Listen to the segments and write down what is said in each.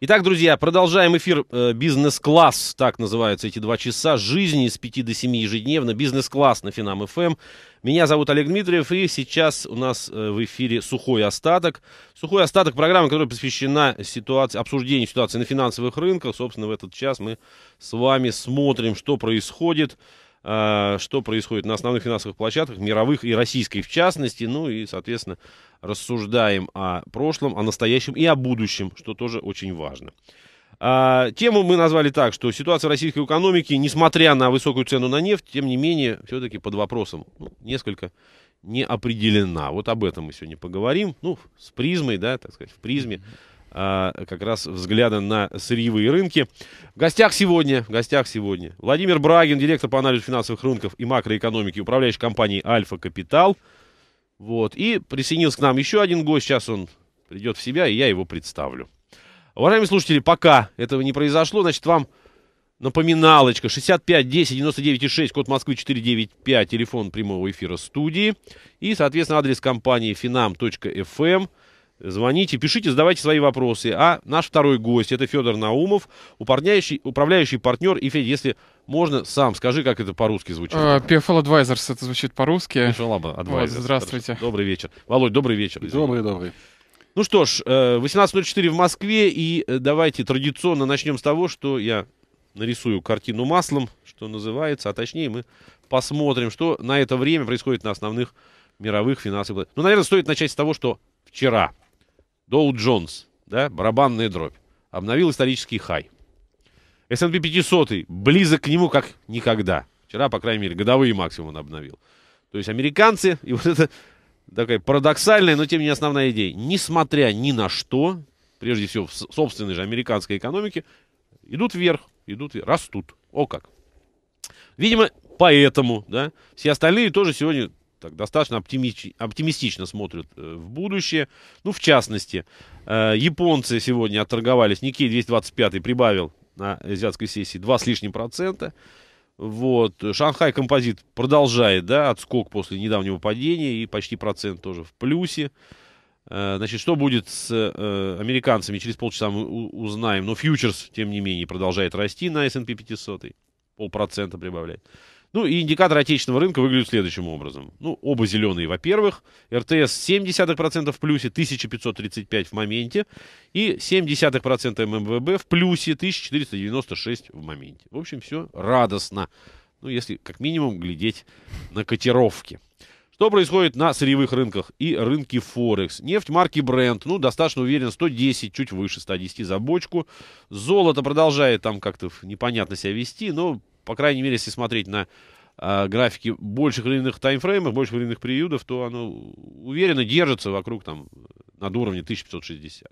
Итак, друзья, продолжаем эфир э, «Бизнес-класс», так называются эти два часа жизни с 5 до 7 ежедневно, «Бизнес-класс» на Финам ФМ. Эм. Меня зовут Олег Дмитриев, и сейчас у нас э, в эфире «Сухой остаток». «Сухой остаток» — программа, которая посвящена ситуации, обсуждению ситуации на финансовых рынках. Собственно, в этот час мы с вами смотрим, что происходит, а, что происходит на основных финансовых площадках, мировых и российской в частности, ну и, соответственно, рассуждаем о прошлом, о настоящем и о будущем, что тоже очень важно. А, тему мы назвали так, что ситуация российской экономики, несмотря на высокую цену на нефть, тем не менее, все-таки под вопросом ну, несколько не определена. Вот об этом мы сегодня поговорим, ну, с призмой, да, так сказать, в призме mm-hmm а, как раз взгляда на сырьевые рынки. В гостях сегодня, в гостях сегодня Владимир Брагин, директор по анализу финансовых рынков и макроэкономики, управляющий компанией «Альфа Капитал». Вот. И присоединился к нам еще один гость. Сейчас он придет в себя, и я его представлю. Уважаемые слушатели, пока этого не произошло, значит, вам напоминалочка 65 10 99 6, код Москвы 495, телефон прямого эфира студии. И, соответственно, адрес компании finam.fm – Звоните, пишите, задавайте свои вопросы. А наш второй гость, это Федор Наумов, управляющий, управляющий партнер. И, Федь, если можно, сам скажи, как это по-русски звучит. Uh, PFL Advisors, это звучит по-русски. PFL Advisors. Вот, здравствуйте. Хорошо. Добрый вечер. Володь, добрый вечер. Добрый, добрый. Ну что ж, 18.04 э, в Москве, и э, давайте традиционно начнем с того, что я нарисую картину маслом, что называется, а точнее мы посмотрим, что на это время происходит на основных мировых финансовых... Ну, наверное, стоит начать с того, что вчера Доу Джонс, да, барабанная дробь, обновил исторический хай. S&P 500 близок к нему как никогда. Вчера, по крайней мере, годовые максимум он обновил. То есть американцы, и вот это такая парадоксальная, но тем не менее основная идея, несмотря ни на что, прежде всего в собственной же американской экономике, идут вверх, идут вверх, растут. О как! Видимо, поэтому, да, все остальные тоже сегодня так достаточно оптимич, оптимистично смотрят э, в будущее. Ну, в частности, э, японцы сегодня отторговались. Никей 225 прибавил на азиатской сессии 2 с лишним процента. Вот. Шанхай Композит продолжает, да, отскок после недавнего падения и почти процент тоже в плюсе. Э, значит, что будет с э, американцами, через полчаса мы узнаем. Но фьючерс, тем не менее, продолжает расти на S&P 500. Полпроцента прибавляет. Ну и индикаторы отечественного рынка выглядят следующим образом. Ну, оба зеленые, во-первых. РТС 0,7% в плюсе, 1535 в моменте. И 0,7% ММВБ в плюсе, 1496 в моменте. В общем, все радостно. Ну, если как минимум глядеть на котировки. Что происходит на сырьевых рынках и рынке Форекс? Нефть марки Brent, ну, достаточно уверен, 110, чуть выше 110 за бочку. Золото продолжает там как-то непонятно себя вести, но по крайней мере, если смотреть на э, графики больших временных таймфреймов, больше временных периодов, то оно уверенно держится вокруг там над уровнем 1560. Э,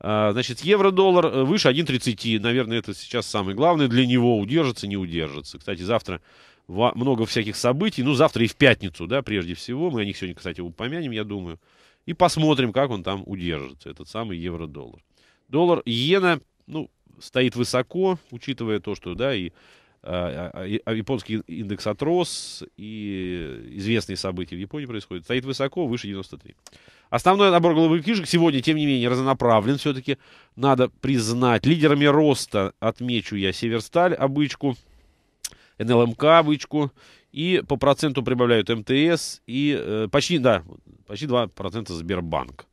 а, значит, евро-доллар э, выше 1.30. Наверное, это сейчас самое главное для него. Удержится, не удержится. Кстати, завтра много всяких событий. Ну, завтра и в пятницу, да, прежде всего. Мы о них сегодня, кстати, упомянем, я думаю. И посмотрим, как он там удержится, этот самый евро-доллар. Доллар-иена, ну, стоит высоко, учитывая то, что, да, и а, а, а, японский индекс отрос, и известные события в Японии происходят, стоит высоко, выше 93. Основной набор голубых фишек сегодня, тем не менее, разнонаправлен все-таки, надо признать. Лидерами роста отмечу я Северсталь, обычку, НЛМК, обычку, и по проценту прибавляют МТС, и э, почти, да, почти 2% Сбербанк.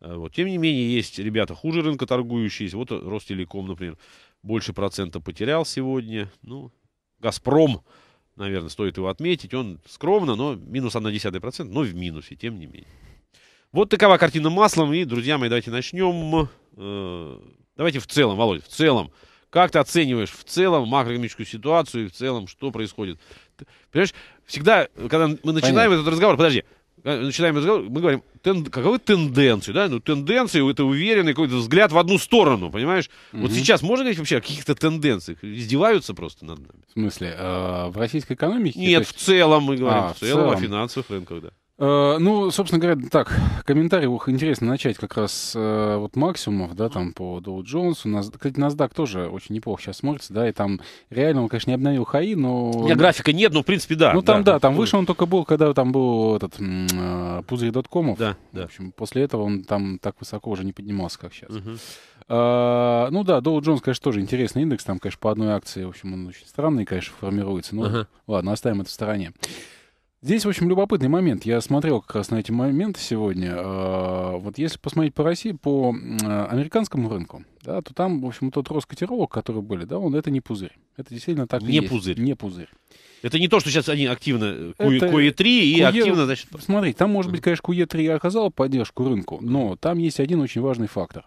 Э, вот. Тем не менее, есть ребята хуже рынка торгующиеся. Вот Ростелеком, например больше процента потерял сегодня. Ну, «Газпром», наверное, стоит его отметить. Он скромно, но минус 1,1%, но в минусе, тем не менее. Вот такова картина маслом. И, друзья мои, давайте начнем. Э, давайте в целом, Володь, в целом. Как ты оцениваешь в целом макроэкономическую ситуацию и в целом, что происходит? понимаешь, всегда, когда мы начинаем Понятно. этот разговор, подожди, Э, начинаем разговор, мы говорим, тен, каковы тенденции, да? Ну, тенденции, это уверенный какой-то взгляд в одну сторону, понимаешь? Угу. Вот сейчас можно говорить вообще о каких-то тенденциях? Издеваются просто над нами. В смысле, э, в российской экономике? Нет, есть... в целом мы говорим, а, в целом, в целом. о финансовых рынках, да. Э, ну, собственно говоря, так, комментариев интересно начать как раз э, вот максимумов, да, там по Доу Джонсу. Наз... Кстати, NASDAQ тоже очень неплохо сейчас смотрится, да, и там реально он, конечно, не обновил хаи, но... У графика нет, но в принципе, да. Ну, там, да, да там выше он только был, когда там был этот э, пузырь доткомов. Да, да. В общем, после этого он там так высоко уже не поднимался, как сейчас. Угу. Uh, э, ну да, Доу Джонс, конечно, тоже интересный индекс. Там, конечно, по одной акции, в общем, он очень странный, конечно, формируется. Ну, uh-huh. ладно, оставим это в стороне. Здесь, в общем, любопытный момент. Я смотрел как раз на эти моменты сегодня. А, вот если посмотреть по России, по а, американскому рынку, да, то там, в общем, тот рост котировок, которые были, да, он это не пузырь. Это действительно так не и есть. пузырь. Не пузырь. Это не то, что сейчас они активно э, куе 3 и QE... активно, значит... Смотри, там, может быть, конечно, куе 3 оказал поддержку рынку, но там есть один очень важный фактор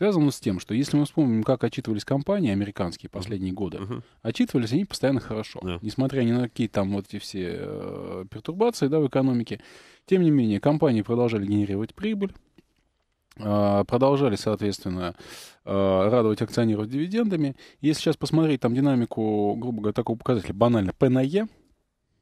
связано с тем, что если мы вспомним, как отчитывались компании американские последние годы, uh-huh. отчитывались они постоянно хорошо. Yeah. Несмотря ни на какие там вот эти все э, пертурбации да, в экономике, тем не менее, компании продолжали генерировать прибыль, э, продолжали, соответственно, э, радовать акционеров дивидендами. Если сейчас посмотреть там динамику, грубо говоря, такого показателя, банально, P на E,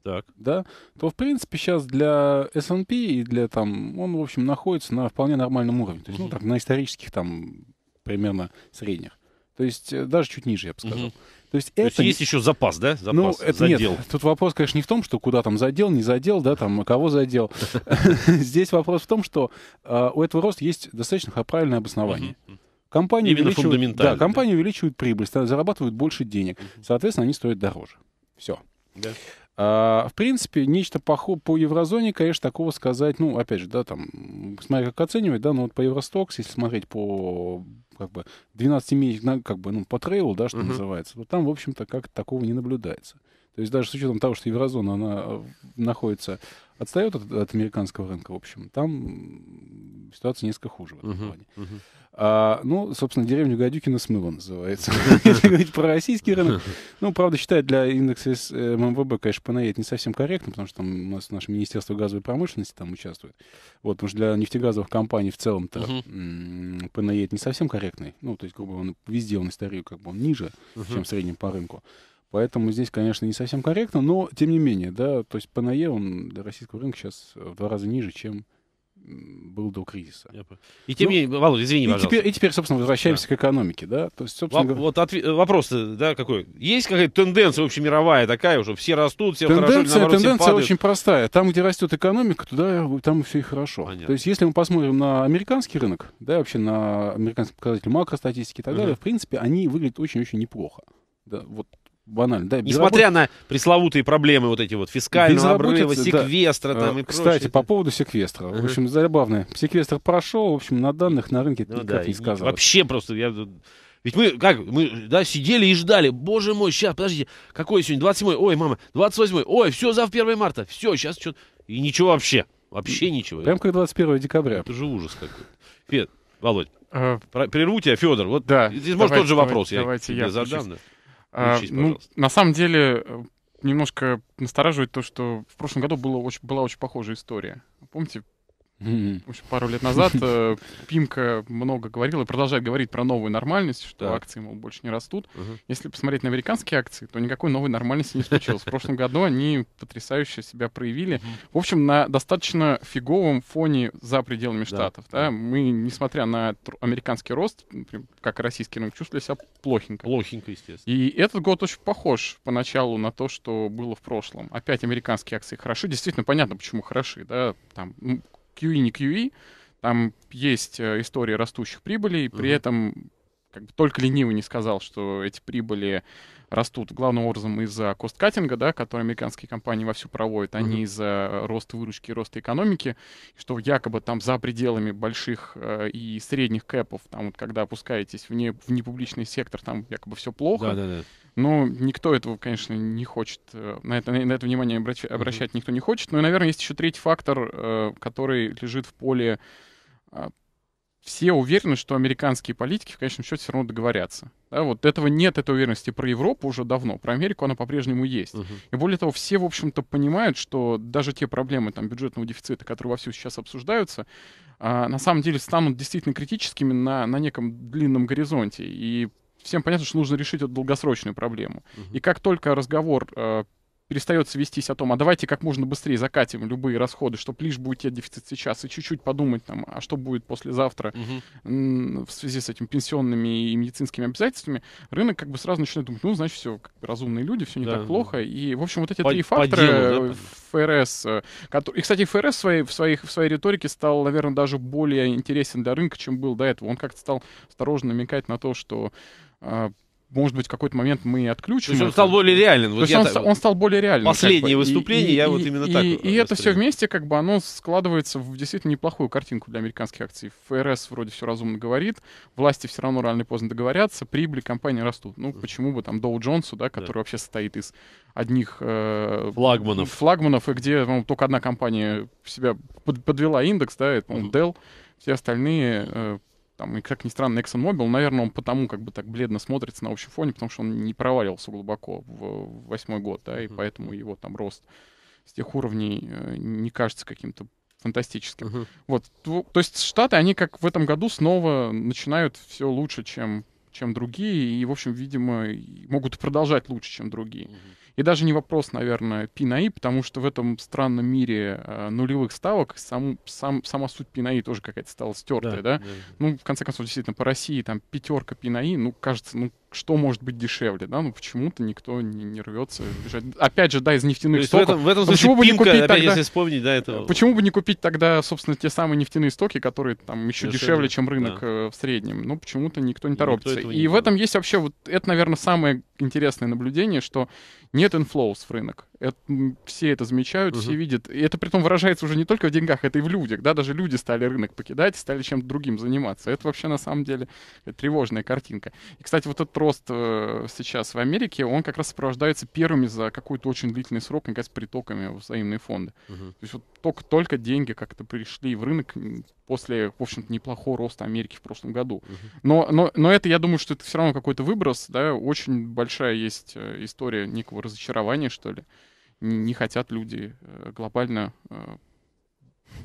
так. Да, то в принципе сейчас для S&P и для там, он в общем находится на вполне нормальном уровне, то есть, ну так, на исторических там примерно средних. То есть э, даже чуть ниже, я бы сказал. Угу. То есть, это... То есть есть еще запас, да? Ну, запас, ну, это задел. Нет. Тут вопрос, конечно, не в том, что куда там задел, не задел, да, там, кого задел. Здесь вопрос в том, что э, у этого роста есть достаточно правильное обоснование. Компании Именно увеличивают, да, компании увеличивают прибыль, зарабатывают больше денег, соответственно, они стоят дороже. Все. Да. А, в принципе, нечто по, по еврозоне, конечно, такого сказать, ну, опять же, да, там, смотря как оценивать, да, но вот по Евростокс, если смотреть по, как бы, 12 месяцев, как бы, ну, по трейлу, да, что uh-huh. называется, то там, в общем-то, как такого не наблюдается. То есть даже с учетом того, что еврозона, она э, находится, отстает от, от американского рынка, в общем, там ситуация несколько хуже в этом uh-huh, плане. Uh-huh. А, ну, собственно, деревню Гадюкина смыло называется. Если говорить про российский рынок, ну, правда, считать для индекса э, ММВБ, эм конечно, ПНИ это не совсем корректно, потому что там у нас наше Министерство газовой промышленности там участвует. Вот, потому что для нефтегазовых компаний в целом-то ПНИ это не совсем корректный. Ну, то есть, грубо говоря, везде он историю как бы он ниже, чем в среднем по рынку. Поэтому здесь, конечно, не совсем корректно, но тем не менее, да, то есть ПНЕ, он для российского рынка сейчас в два раза ниже, чем был до кризиса. И тем ну, менее, извини, и пожалуйста. Теперь, и теперь, собственно, возвращаемся да. к экономике, да? То есть, собственно... Во- Вот отве- э, вопрос, да, какой? Есть какая-то тенденция общемировая такая уже? Все растут, все тенденция, хорошо, наоборот, Тенденция все очень простая. Там, где растет экономика, туда, э, там все и хорошо. Понятно. То есть, если мы посмотрим на американский рынок, да, вообще на американский показатель макростатистики и так угу. далее, в принципе, они выглядят очень-очень неплохо. Да, вот банально. Да, Несмотря на пресловутые проблемы вот эти вот фискального обрыва, секвестра да. там а, и Кстати, прочее. по поводу секвестра. Uh-huh. В общем, забавное. Секвестр прошел, в общем, на данных на рынке ну, никак да, не сказал. Вообще просто я... Ведь мы, как, мы, да, сидели и ждали. Боже мой, сейчас, подождите, какой сегодня? 27-й, ой, мама, 28-й, ой, все, завтра 1 марта, все, сейчас что-то... И ничего вообще, вообще ничего. Прям как 21 декабря. Это же ужас какой. Фед, Володь, а... прерву тебя, а Федор, вот да, здесь, может, тот же вопрос давайте, я, давайте я задам. Да? Учись, а, ну, на самом деле, э, немножко настораживает то, что в прошлом году было очень, была очень похожая история. Помните, mm В общем, пару лет назад э, Пимка много говорила и продолжает говорить про новую нормальность, что акции, мол, больше не растут. Если посмотреть на американские акции, то никакой новой нормальности не случилось. В прошлом году они потрясающе себя проявили. В общем, на достаточно фиговом фоне за пределами Штатов. Да. Мы, несмотря на американский рост, как и российский рынок, чувствовали себя плохенько. Плохенько, естественно. И этот год очень похож поначалу на то, что было в прошлом. Опять американские акции хороши. Действительно, понятно, почему хороши. Да? Там, QE, не QE, там есть э, история растущих прибылей, uh-huh. при этом как бы только ленивый не сказал, что эти прибыли растут главным образом из-за косткатинга, да, который американские компании вовсю проводят, а uh-huh. не из-за роста выручки, роста экономики, что якобы там за пределами больших э, и средних кэпов, там вот когда опускаетесь в, не, в непубличный сектор, там якобы все плохо. Да, да, да. Ну, никто этого, конечно, не хочет, э, на это, на это внимание обращать, обращать никто не хочет. Но, ну наверное, есть еще третий фактор, э, который лежит в поле. А, все уверены, что американские политики в конечном счете все равно договорятся. Да, вот этого нет, этой уверенности про Европу уже давно, про Америку она по-прежнему есть. Uh-huh. И более того, все, в общем-то, понимают, что даже те проблемы там, бюджетного дефицита, которые вовсю сейчас обсуждаются, а, на самом деле станут действительно критическими на, на неком длинном горизонте. И всем понятно, что нужно решить эту долгосрочную проблему. Угу. И как только разговор э, перестает вестись о том, а давайте как можно быстрее закатим любые расходы, чтобы лишь будет тебе дефицит сейчас, и чуть-чуть подумать, там, а что будет послезавтра угу. в связи с этим пенсионными и медицинскими обязательствами, рынок как бы сразу начинает думать, ну, значит, все, как бы разумные люди, все не да. так плохо. И, в общем, вот эти по, три фактора по делу, да? Э, ФРС, э, который... и, кстати, ФРС в своей, в, своих, в своей риторике стал, наверное, даже более интересен для рынка, чем был до этого. Он как-то стал осторожно намекать на то, что э, может быть, в какой-то момент мы отключим. То есть он это. стал более реален. Вот он, так... он стал более реален. Последнее как бы. выступление и, я и, вот именно и, так. И, и это все вместе, как бы, оно складывается в действительно неплохую картинку для американских акций. ФРС вроде все разумно говорит, власти все равно рано или поздно договорятся, прибыли компании растут. Ну, почему бы там Доу Джонсу, да, который да. вообще состоит из одних э, флагманов. флагманов, и где ну, только одна компания себя подвела индекс, да, это, по-моему, Dell, все остальные э, там, и, как ни странно, ExxonMobil, наверное, он потому как бы так бледно смотрится на общем фоне, потому что он не проваливался глубоко в восьмой год, да, и mm-hmm. поэтому его там рост с тех уровней э, не кажется каким-то фантастическим. Uh-huh. Вот, то, то есть Штаты, они как в этом году снова начинают все лучше, чем чем другие, и, в общем, видимо, могут продолжать лучше, чем другие. Uh-huh. И даже не вопрос, наверное, пинаи, потому что в этом странном мире э, нулевых ставок сам, сам, сама суть пинаи тоже какая-то стала стертая, да, да? да? Ну, в конце концов, действительно, по России там пятерка пинаи, ну, кажется, ну, что может быть дешевле, да? Ну, почему-то никто не, не рвется бежать. Опять же, да, из нефтяных стоков. В этом, в этом случае почему бы не купить опять, тогда, если вспомнить, да, это... Э, почему бы не купить тогда, собственно, те самые нефтяные стоки, которые там еще дешевле, дешевле чем рынок да. Э, в среднем? Ну, почему-то никто не торопится. Никто и в этом есть вообще, вот это, наверное, самое интересное наблюдение, что нет инфлоус в рынок. Это, все это замечают, угу. все видят. И это при притом выражается уже не только в деньгах, это и в людях. Да, даже люди стали рынок покидать, стали чем-то другим заниматься. Это вообще на самом деле тревожная картинка. И, кстати, вот этот рост э, сейчас в Америке, он как раз сопровождается первыми за какой-то очень длительный срок, мне кажется, притоками в взаимные фонды. Угу. То есть вот только-только деньги как-то пришли в рынок после, в общем-то, неплохого роста Америки в прошлом году. Угу. Но, но, но это, я думаю, что это все равно какой-то выброс, да, очень большая есть э, история некого разочарования, что ли не хотят люди э, глобально э,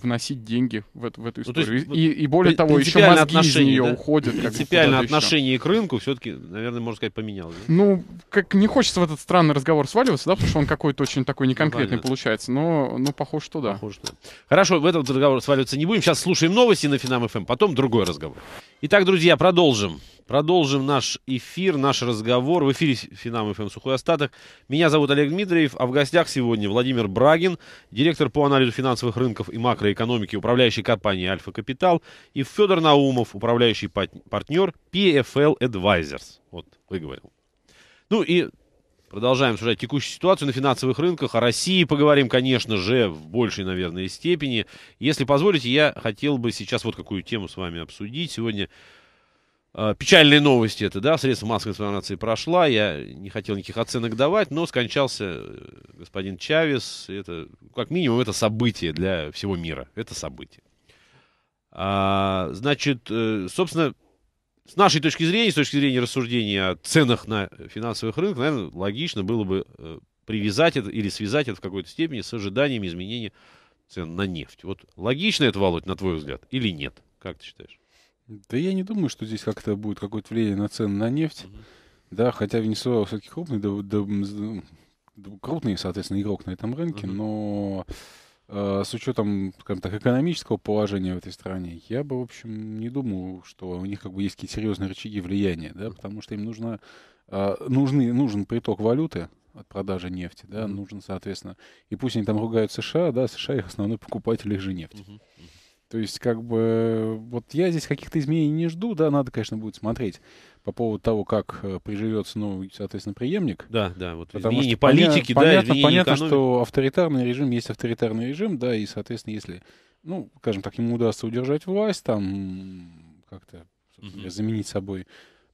вносить деньги в эту, в эту ну, историю. Ну, есть, и, и более того, еще мозги отношение, из нее да? уходят. Принципиально отношение еще. к рынку все-таки, наверное, можно сказать, поменялось. Да? Ну, как не хочется в этот странный разговор сваливаться, да, потому что он какой-то очень такой ну, неконкретный Понятно. получается, но, но похоже, что да. Похоже, что... Хорошо, в этот разговор сваливаться не будем. Сейчас слушаем новости на Финам ФМ, эм, потом другой разговор. Итак, друзья, продолжим. Продолжим наш эфир, наш разговор. В эфире Финам ФМ эм «Сухой остаток». Меня зовут Олег Дмитриев, а в гостях сегодня Владимир Брагин, директор по анализу финансовых рынков и макроэкономики управляющей компании «Альфа Капитал», и Федор Наумов, управляющий партнер PFL Advisors. Вот, выговорил. Ну и Продолжаем обсуждать текущую ситуацию на финансовых рынках. О России поговорим, конечно же, в большей, наверное, степени. Если позволите, я хотел бы сейчас вот какую тему с вами обсудить. Сегодня а, печальные новости это, да, средства массовой информации прошла, я не хотел никаких оценок давать, но скончался э, господин Чавес, это, как минимум, это событие для всего мира, это событие. А, значит, э, собственно, с нашей точки зрения, с точки зрения рассуждения о ценах на финансовых рынках, наверное, логично было бы э, привязать это или связать это в какой-то степени с ожиданиями изменения цен на нефть. Вот логично это, Володь, на твой взгляд, или нет? Как ты считаешь? Да я не думаю, что здесь как-то будет какое-то влияние на цены на нефть. Mm-hmm. Да, хотя Венесуэла все-таки крупный, да, да, да, ну, крупный, соответственно, игрок на этом рынке, mm-hmm. но э, с учетом, скажем так, экономического положения в этой стране, я бы, в общем, не думал, что у них как бы есть какие-то серьезные рычаги влияния, да, потому что им нужно, э, нужны, нужен приток валюты, от продажи нефти, да, mm-hmm. нужен, соответственно, и пусть они там ругают США, да, США их основной покупатель их же нефти. Mm-hmm. То есть, как бы, вот я здесь каких-то изменений не жду, да, надо, конечно, будет смотреть по поводу того, как э, приживется, ну, соответственно, преемник. Да, да, вот потому что политики, поня- да, понятно, понятно что авторитарный режим есть авторитарный режим, да, и, соответственно, если, ну, скажем так, ему удастся удержать власть, там, как-то угу. заменить собой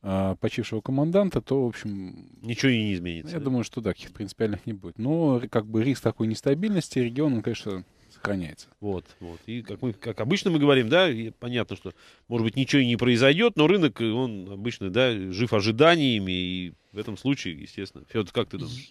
а, почившего команданта, то, в общем... Ничего и не изменится. Я да? думаю, что да, каких то принципиальных не будет. Но как бы риск такой нестабильности региона, конечно, сохраняется. Вот, вот. И как, мы, как обычно мы говорим, да, понятно, что, может быть, ничего и не произойдет, но рынок, он обычно, да, жив ожиданиями, и в этом случае, естественно. Федор, как ты думаешь?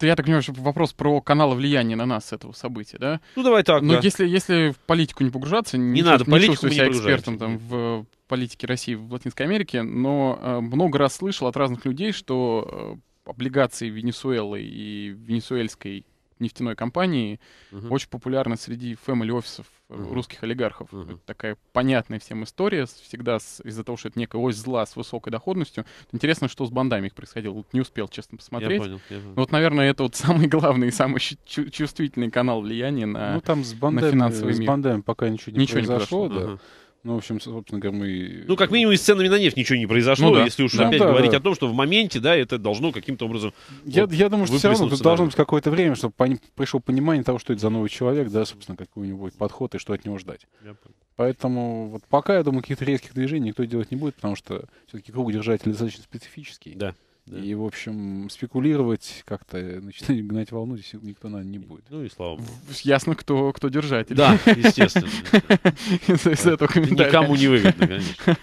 Я так понимаю, что вопрос про каналы влияния на нас этого события, да? Ну, давай так, Но да. если, если в политику не погружаться, не, не надо, не политику себя не экспертом там, в политике России в Латинской Америке, но э, много раз слышал от разных людей, что э, облигации Венесуэлы и венесуэльской нефтяной компании, угу. очень популярна среди family офисов угу. Э, русских олигархов. Угу. Это такая понятная всем история, всегда с, из-за того, что это некая ось зла с высокой доходностью. Интересно, что с бандами их происходило. Вот не успел, честно, посмотреть. Я понял, я понял. вот, наверное, это вот самый главный и самый чу- чувствительный канал влияния на, ну, там с бандами, на финансовый мир. С бандами пока ничего не ничего произошло, не произошло. Да. Угу. Ну, в общем, собственно говоря, мы... Ну, как минимум, с ценами на нефть ничего не произошло, ну, да. если уж да, опять да, говорить да. о том, что в моменте, да, это должно каким-то образом... Я, вот, я думаю, что все равно тут должно быть какое-то время, чтобы пони... пришло понимание того, что это за новый человек, да, собственно, какой у него будет подход и что от него ждать. Я Поэтому вот пока, я думаю, каких-то резких движений никто делать не будет, потому что все-таки круг держателей достаточно специфический. Да. Да. И, в общем, спекулировать как-то, э, начинать гнать волну здесь никто, наверное, не будет. Ну и слава богу. Ясно, кто, кто держатель. Да, естественно. Из этого комментария. Никому не выгодно, конечно.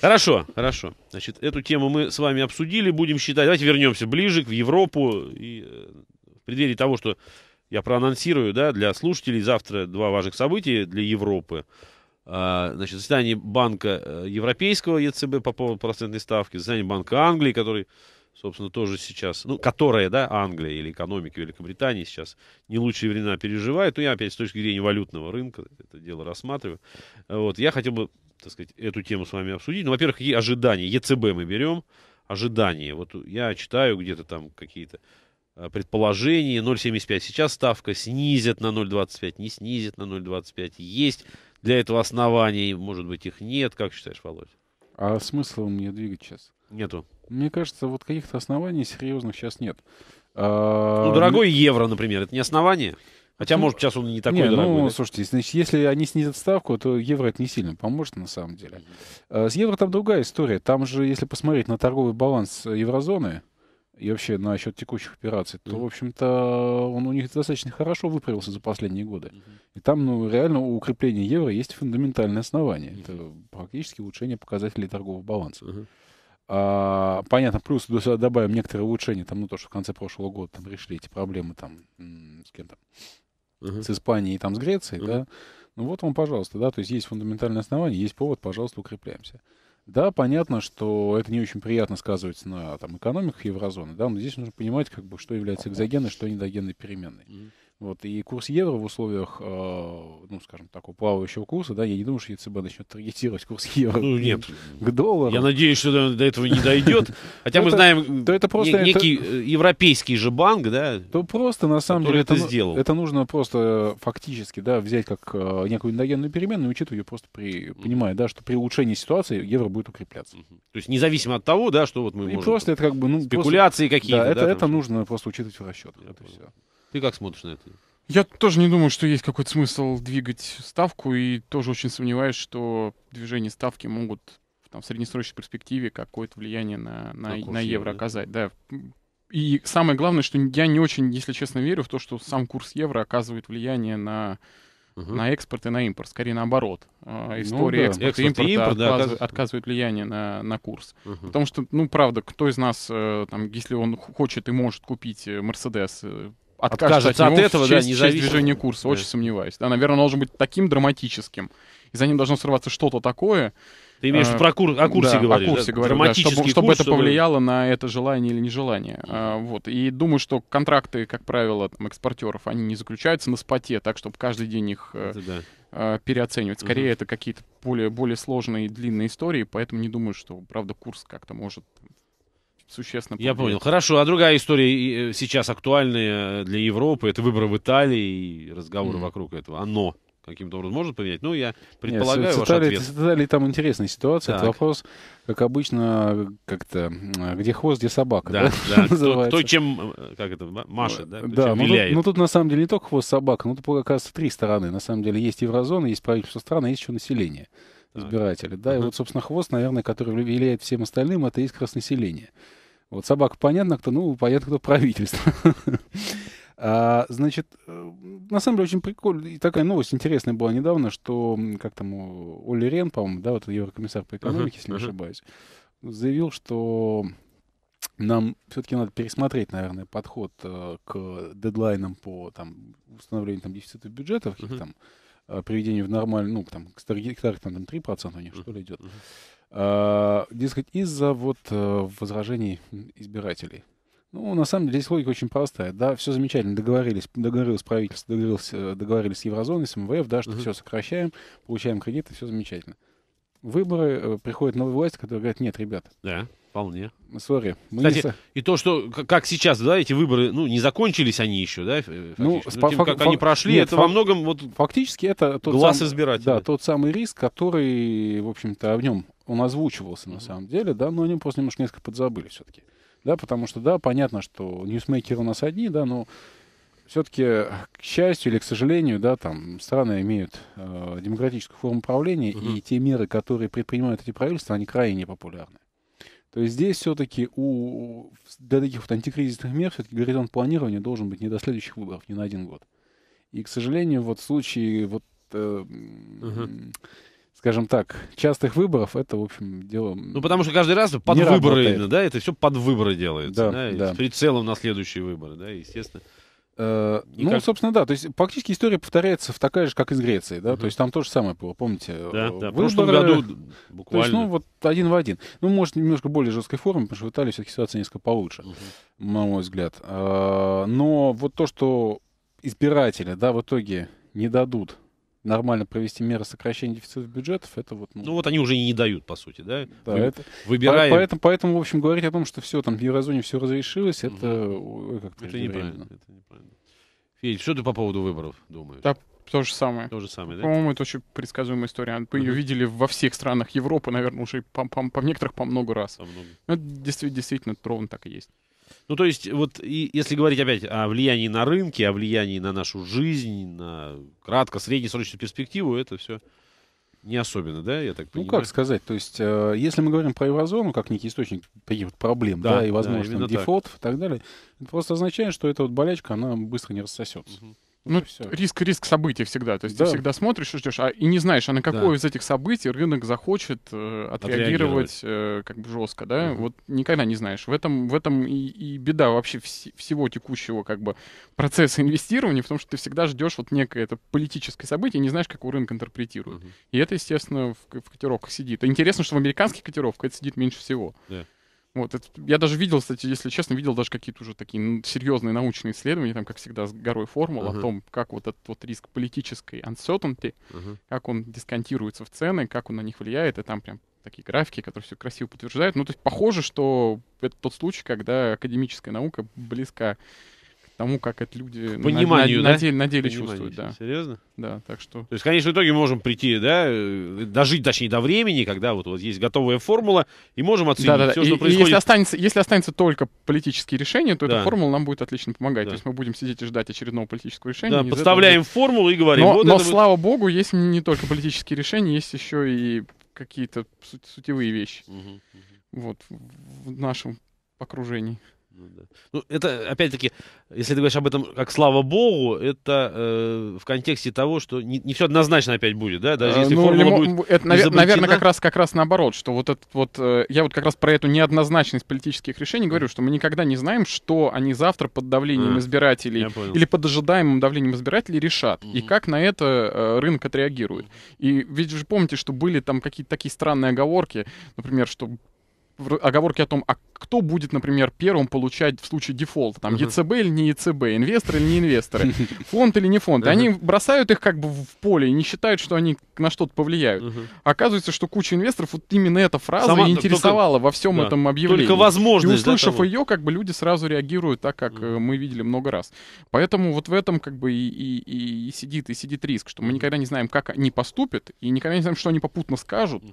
Хорошо, хорошо. Значит, эту тему мы с вами обсудили, будем считать. Давайте вернемся ближе, в Европу. И э, в преддверии того, что я проанонсирую, да, для слушателей завтра два важных события для Европы а, значит, заседание Банка э, Европейского ЕЦБ по поводу процентной ставки, заседание Банка Англии, который собственно, тоже сейчас, ну, которая, да, Англия или экономика Великобритании сейчас не лучшие времена переживает, ну, я опять с точки зрения валютного рынка это дело рассматриваю. Вот, я хотел бы, так сказать, эту тему с вами обсудить. Ну, во-первых, какие ожидания? ЕЦБ мы берем, ожидания. Вот я читаю где-то там какие-то э, предположения 0,75 сейчас ставка снизит на 0,25, не снизит на 0,25. Есть для этого оснований, может быть, их нет. Как считаешь, Володь? А смысла мне двигать сейчас? Нету. Мне кажется, вот каких-то оснований серьезных сейчас нет. Ну, а... Ну, дорогой евро, например, это не основание? Хотя, ну, может, сейчас он не такой не, ну, дорогой. Ну, да? слушайте, значит, если они снизят ставку, то евро это не сильно поможет, на самом деле. А, с евро там другая история. Там же, если посмотреть на торговый баланс еврозоны и вообще на счет текущих операций, то, в общем-то, он у них достаточно хорошо выправился за последние годы. И там, ну, реально у укрепления евро есть фундаментальное основание. Это практически улучшение показателей торгового баланса. Mm-hmm. А, понятно, плюс добавим некоторые улучшения, там, ну, то, что в конце прошлого года там решили эти проблемы там с кем-то, uh-huh. с Испанией там с Грецией, uh-huh. да. Ну, вот вам, пожалуйста, да, то есть есть фундаментальные основания есть повод, пожалуйста, укрепляемся. Да, понятно, что это не очень приятно сказывается на там, экономиках еврозоны, да, но здесь нужно понимать, как бы, что является экзогенной, что недогенной переменной. Uh-huh. Вот, и курс евро в условиях, э, ну, скажем так, плавающего курса, да, я не думаю, что ЕЦБ начнет таргетировать курс евро ну, нет. к доллару. Я надеюсь, что до, до этого не дойдет. Хотя мы знаем то это просто некий э, европейский же банк, да, то просто, на самом деле, это ну, сделал. Это нужно просто фактически, да, взять как э, некую эндогенную и учитывать ее просто при, понимая, да, что при улучшении ситуации евро будет укрепляться. То есть независимо от того, да, что вот мы можем... И просто это как бы, ну, спекуляции какие-то. Да, это нужно просто учитывать в расчетах. Это все. Ты как смотришь на это? Я тоже не думаю, что есть какой-то смысл двигать ставку, и тоже очень сомневаюсь, что движение ставки могут там, в среднесрочной перспективе какое-то влияние на, на, на, на евро да? оказать. Да. И самое главное, что я не очень, если честно, верю в то, что сам курс евро оказывает влияние на угу. на экспорт и на импорт, скорее наоборот. Э, ну история ну, да. экспорта экспорт импорта и импорт, отказывает, оказывает... отказывает влияние на, на курс. Угу. Потому что, ну, правда, кто из нас, э, там, если он хочет и может купить э, Мерседес откажется от, от этого, в честь, да, независимо. движения курса, да. очень сомневаюсь. Да, наверное, он должен быть таким драматическим. И за ним должно сорваться что-то такое. Ты имеешь э, про кур, о курсе да, говоришь, о курсе да, говорю, да, чтобы, курс, чтобы это чтобы... повлияло на это желание или нежелание. А, вот. И думаю, что контракты, как правило, там, экспортеров, они не заключаются на споте, так, чтобы каждый день их э, да. А, переоценивать. Скорее, mm это какие-то более, более сложные и длинные истории, поэтому не думаю, что, правда, курс как-то может существенно. Я понял. Хорошо. А другая история э, сейчас актуальная для Европы. Это выборы в Италии и разговоры mm. вокруг этого. Оно каким-то образом может поменять? Ну, я предполагаю Нет, с, ваш ответ. С там интересная ситуация. Так. Это вопрос, как обычно, как-то где хвост, где собака. Да, да. да. Кто, кто чем, э, как это, машет, да? Кто да, ну, ну, виляет. тут, ну тут на самом деле не только хвост собака, но ну, тут, оказывается, три стороны. На самом деле есть еврозона, есть правительство страны, а есть еще население избирателя. Да, uh-huh. и вот, собственно, хвост, наверное, который влияет всем остальным, это искрость населения. Вот собака понятно кто, ну, понятно кто правительство. А, значит, э, на самом деле очень прикольно. И такая новость интересная была недавно, что, как там, Оли Рен, по-моему, да, вот еврокомиссар по экономике, uh-huh, если не uh-huh. ошибаюсь, заявил, что нам все-таки надо пересмотреть, наверное, подход э, к дедлайнам по там, установлению там, дефицита бюджета, каких uh-huh. там а, приведение в нормальный, ну, там, к Таргету там 3% у них, что ли, идет. А, дескать, из-за вот э, возражений избирателей. Ну, на самом деле, здесь логика очень простая. Да, все замечательно, договорились, договорилось правительство, договорились, э, договорились с Еврозоной, с МВФ, да, что uh-huh. все сокращаем, получаем кредиты, все замечательно. Выборы, э, приходит новая власть, которая говорит, нет, ребята. да. Yeah. Вполне. Ну, Сори. Кстати, со... и то, что как сейчас, да, эти выборы, ну, не закончились они еще, да, фактически. Ну, Но ну, тем, как фак... они прошли, Нет, это фак... во многом вот фактически это тот глаз сам... избирателя. Да, тот самый риск, который, в общем-то, в нем он озвучивался на самом деле, да, но они просто немножко несколько подзабыли все-таки. Да, потому что, да, понятно, что ньюсмейкеры у нас одни, да, но все-таки, к счастью или к сожалению, да, там страны имеют э, демократическую форму правления, угу. и те меры, которые предпринимают эти правительства, они крайне непопулярны. То есть здесь все-таки у, для таких вот антикризисных мер все-таки горизонт планирования должен быть не до следующих выборов, не на один год. И, к сожалению, вот в случае вот, э, угу. скажем так, частых выборов, это, в общем, дело... Ну, потому что каждый раз под выборы, работает. да, это все под выборы делается, да, да, да. с прицелом на следующие выборы, да, естественно. Э, ну, как... собственно, да. То есть фактически история повторяется в такая же, как из Греции, да. Угу. То есть там то же самое было, помните? Да, да. в прошлом году буквально. То есть, ну, вот один в один. Ну, может, немножко более жесткой форме, потому что в Италии все-таки ситуация несколько получше, угу. на мой взгляд. Э, но вот то, что избирателя, да, в итоге не дадут нормально провести меры сокращения дефицитов бюджетов, это вот... Ну, ну вот они уже и не дают, по сути, да? Да, Вы, это... Выбираем... Поэтому, поэтому, в общем, говорить о том, что все, там, в еврозоне все разрешилось, это... Угу. Как это неправильно, это неправильно. Федь, что ты по поводу выборов думаешь? Да, то же самое. То же самое, да? По-моему, это очень предсказуемая история. Мы ее видели во всех странах Европы, наверное, уже по, по, по некоторых по много раз. По много. Это ну, действительно, действительно ровно так и есть. Ну, то есть, вот и, если говорить опять о влиянии на рынки, о влиянии на нашу жизнь, на кратко, среднесрочную перспективу, это все не особенно, да, я так ну, понимаю? Ну, как сказать, то есть, э, если мы говорим про еврозону как некий источник каких-то проблем, да, да и возможных да, дефолтов так. и так далее, это просто означает, что эта вот болячка, она быстро не рассосется. Угу. Ну, все. риск, риск событий всегда. То есть да. ты всегда смотришь и ждешь, а и не знаешь, а на какое да. из этих событий рынок захочет э, отреагировать, отреагировать. Э, как бы жестко, да? Uh -huh. Вот никогда не знаешь. В этом, в этом и, и беда вообще вс всего текущего как бы процесса инвестирования, в том, что ты всегда ждешь вот некое это политическое событие, и не знаешь, как его рынок интерпретирует. Uh -huh. И это, естественно, в, в котировках сидит. Интересно, что в американских котировках это сидит меньше всего. Yeah. Вот, это, я даже видел, кстати, если честно, видел даже какие-то уже такие серьезные научные исследования, там, как всегда, с горой формул uh-huh. о том, как вот этот вот риск политической uncertainty, uh-huh. как он дисконтируется в цены, как он на них влияет, и там прям такие графики, которые все красиво подтверждают. Ну, то есть похоже, что это тот случай, когда академическая наука близка тому, как это люди Пониманию, на, на, да? на деле, на деле чувствуют. Да. Серьезно? Да, так что... То есть, конечно, в итоге можем прийти, да, э, дожить, точнее, до времени, когда вот, вот есть готовая формула, и можем оценить да, да, все, и, что и происходит. Если останется, если останется только политические решения, то да. эта формула нам будет отлично помогать. Да. То есть мы будем сидеть и ждать очередного политического решения. Да, подставляем будет... формулу и говорим. Но, вот но слава будет... богу, есть не только политические решения, есть еще и какие-то су- сутевые вещи. Угу, угу. Вот в нашем окружении ну, да. ну, это, опять-таки, если ты говоришь об этом как слава богу, это э, в контексте того, что не, не все однозначно опять будет, да? Даже э, если ну, формула будет Это, навер... наверное, как раз, как раз наоборот, что вот этот вот... Э, я вот как раз про эту неоднозначность политических решений говорю, что мы никогда не знаем, что они завтра под давлением а, избирателей или под ожидаемым давлением избирателей решат, угу. и как на это э, рынок отреагирует. И ведь же помните, что были там какие-то такие странные оговорки, например, что оговорки о том, а кто будет, например, первым получать в случае дефолта, там, uh-huh. ЕЦБ или не ЕЦБ, инвесторы или не инвесторы, фонд или не фонд. Они бросают их как бы в поле и не считают, что они на что-то повлияют. Оказывается, что куча инвесторов вот именно эта фраза и интересовала во всем этом объявлении. Только возможность. И услышав ее, как бы люди сразу реагируют так, как э, мы видели много раз. Поэтому вот в этом как бы и, и сидит и сидит риск, что мы никогда не знаем, как они поступят, и никогда не знаем, что они попутно скажут. Uh-huh.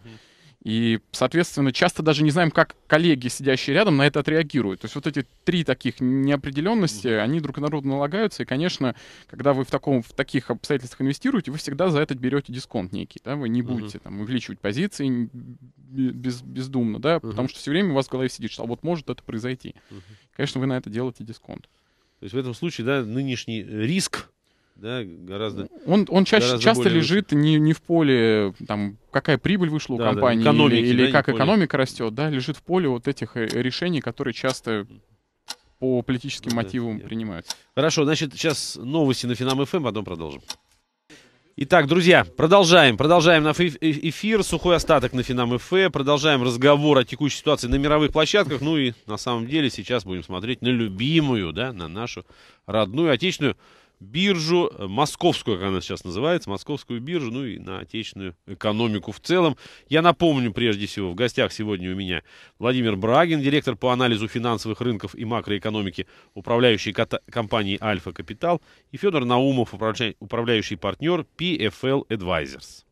И, соответственно, часто даже не знаем, как коллеги, сидящие рядом, на это отреагируют. То есть вот эти три таких неопределенности, они друг на друга налагаются. И, конечно, когда вы в, таком, в таких обстоятельствах инвестируете, вы всегда за это берете дисконт некий. Да? Вы не будете uh-huh. там, увеличивать позиции без, бездумно, да, uh-huh. потому что все время у вас в голове сидит, что а вот может это произойти. Uh-huh. Конечно, вы на это делаете дисконт. То есть в этом случае, да, нынешний риск да, гораздо. Он, он чаще гораздо часто лежит не, не в поле, там, какая прибыль вышла да, у компании, да, экономики, или, да, или как поле. экономика растет, да, лежит в поле вот этих э, решений, которые часто по политическим ну да, мотивам да. принимаются. Хорошо, значит, сейчас новости на Финам ФМ, потом продолжим. Итак, друзья, продолжаем. Продолжаем на э, эфир. Сухой остаток на Финам ФФ. Продолжаем разговор о текущей ситуации на мировых площадках. Ну и на самом деле сейчас будем смотреть на любимую, да, на нашу родную, отечественную биржу, э, московскую, как она сейчас называется, московскую биржу, ну и на отечественную экономику в целом. Я напомню, прежде всего, в гостях сегодня у меня Владимир Брагин, директор по анализу финансовых рынков и макроэкономики, управляющий компанией «Альфа Капитал», и Федор Наумов, управляющий партнер PFL Advisors.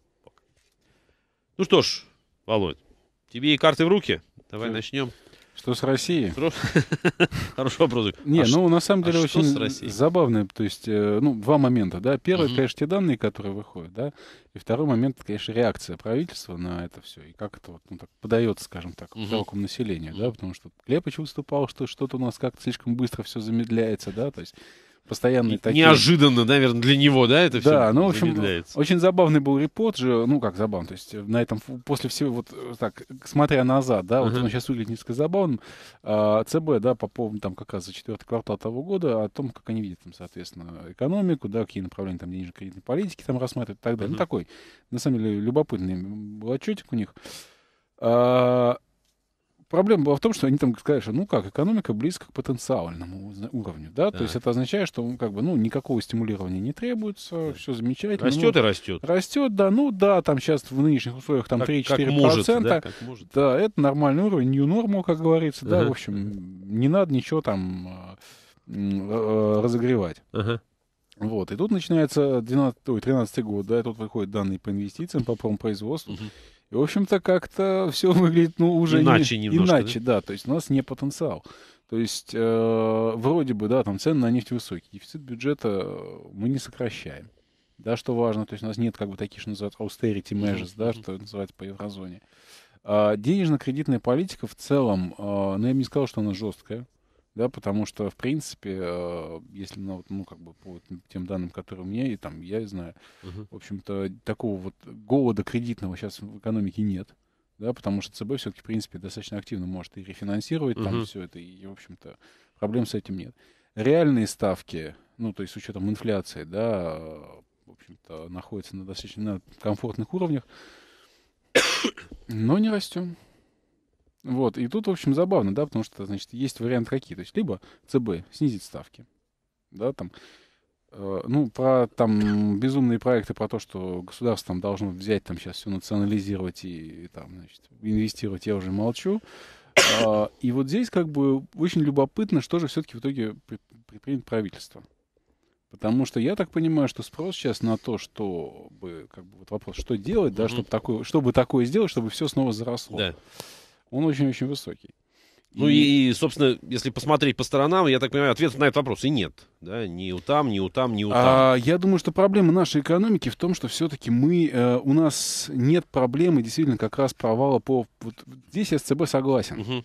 Ну что ж, Володь, тебе и карты в руки. Давай Все. начнем. Что с Россией? Хороший вопрос. Не, а ну на самом деле а очень забавно. То есть, э, ну, два момента, да. Первый, конечно, те данные, которые выходят, да. И второй момент, конечно, реакция правительства на это все. И как это вот, ну, так подается, скажем так, широкому населению, да. Потому что Клепыч выступал, что что-то у нас как-то слишком быстро все замедляется, да. То есть постоянные такие... Неожиданно, наверное, для него, да, это все Да, ну, в общем, очень забавный был репорт же, ну, как забавно, то есть э, на этом, после всего, вот э, так, смотря назад, да, uh-huh. вот он ну, сейчас выглядит несколько забавным, а, ЦБ, да, по поводу, там, как раз за четвертый квартал того года, о том, как они видят, там, соответственно, экономику, да, какие направления, там, денежно-кредитной политики там рассматривают и так далее. Uh-huh. Ну, такой, на самом деле, любопытный был отчетик у них. А, проблема была в том, что они там сказали, что, ну как, экономика близко к потенциальному уровню, да, да. то есть это означает, что как бы, ну, никакого стимулирования не требуется, да. все замечательно. Растет ну, и растет. Растет, да, ну да, там сейчас в нынешних условиях там 3-4%. процента, да, как может. да, это нормальный уровень, new normal, как говорится, uh-huh. да, в общем, не надо ничего там а, а, а, разогревать. Uh-huh. Вот, и тут начинается 12, ой, 13 год, да, и тут выходят данные по инвестициям, по промпроизводству. Uh-huh. И, в общем-то, как-то все выглядит, ну, уже иначе, не, немножко, иначе да? да, то есть у нас не потенциал. То есть, э, вроде бы, да, там цены на нефть высокие, дефицит бюджета э, мы не сокращаем. Да, что важно, то есть у нас нет как бы таких, что называют austerity measures, да, что называется по еврозоне. А денежно-кредитная политика в целом, э, ну, я бы не сказал, что она жесткая да, потому что, в принципе, э, если, ну, ну, как бы по тем данным, которые у меня, и там, я знаю, uh-huh. в общем-то, такого вот голода кредитного сейчас в экономике нет, да, потому что ЦБ все-таки, в принципе, достаточно активно может и рефинансировать uh-huh. там все это, и, в общем-то, проблем с этим нет. Реальные ставки, ну, то есть с учетом инфляции, да, в общем-то, находятся на достаточно на комфортных уровнях, но не растем. Вот, и тут, в общем, забавно, да, потому что, значит, есть варианты какие. То есть, либо ЦБ снизит ставки, да, там, э, ну, про там безумные проекты, про то, что государство там должно взять там сейчас все национализировать и, и там, значит, инвестировать, я уже молчу. Э, и вот здесь как бы очень любопытно, что же все-таки в итоге предпримет правительство. Потому что я так понимаю, что спрос сейчас на то, чтобы как бы вот вопрос, что делать, mm-hmm. да, чтобы такое, чтобы такое сделать, чтобы все снова заросло. Да он очень-очень высокий. Ну и, и, собственно, если посмотреть по сторонам, я так понимаю, ответов на этот вопрос и нет. Да? Ни у там, ни у там, ни у а, там. А, я думаю, что проблема нашей экономики в том, что все-таки мы, э, у нас нет проблемы действительно как раз провала по... Вот здесь я с ЦБ согласен. Угу.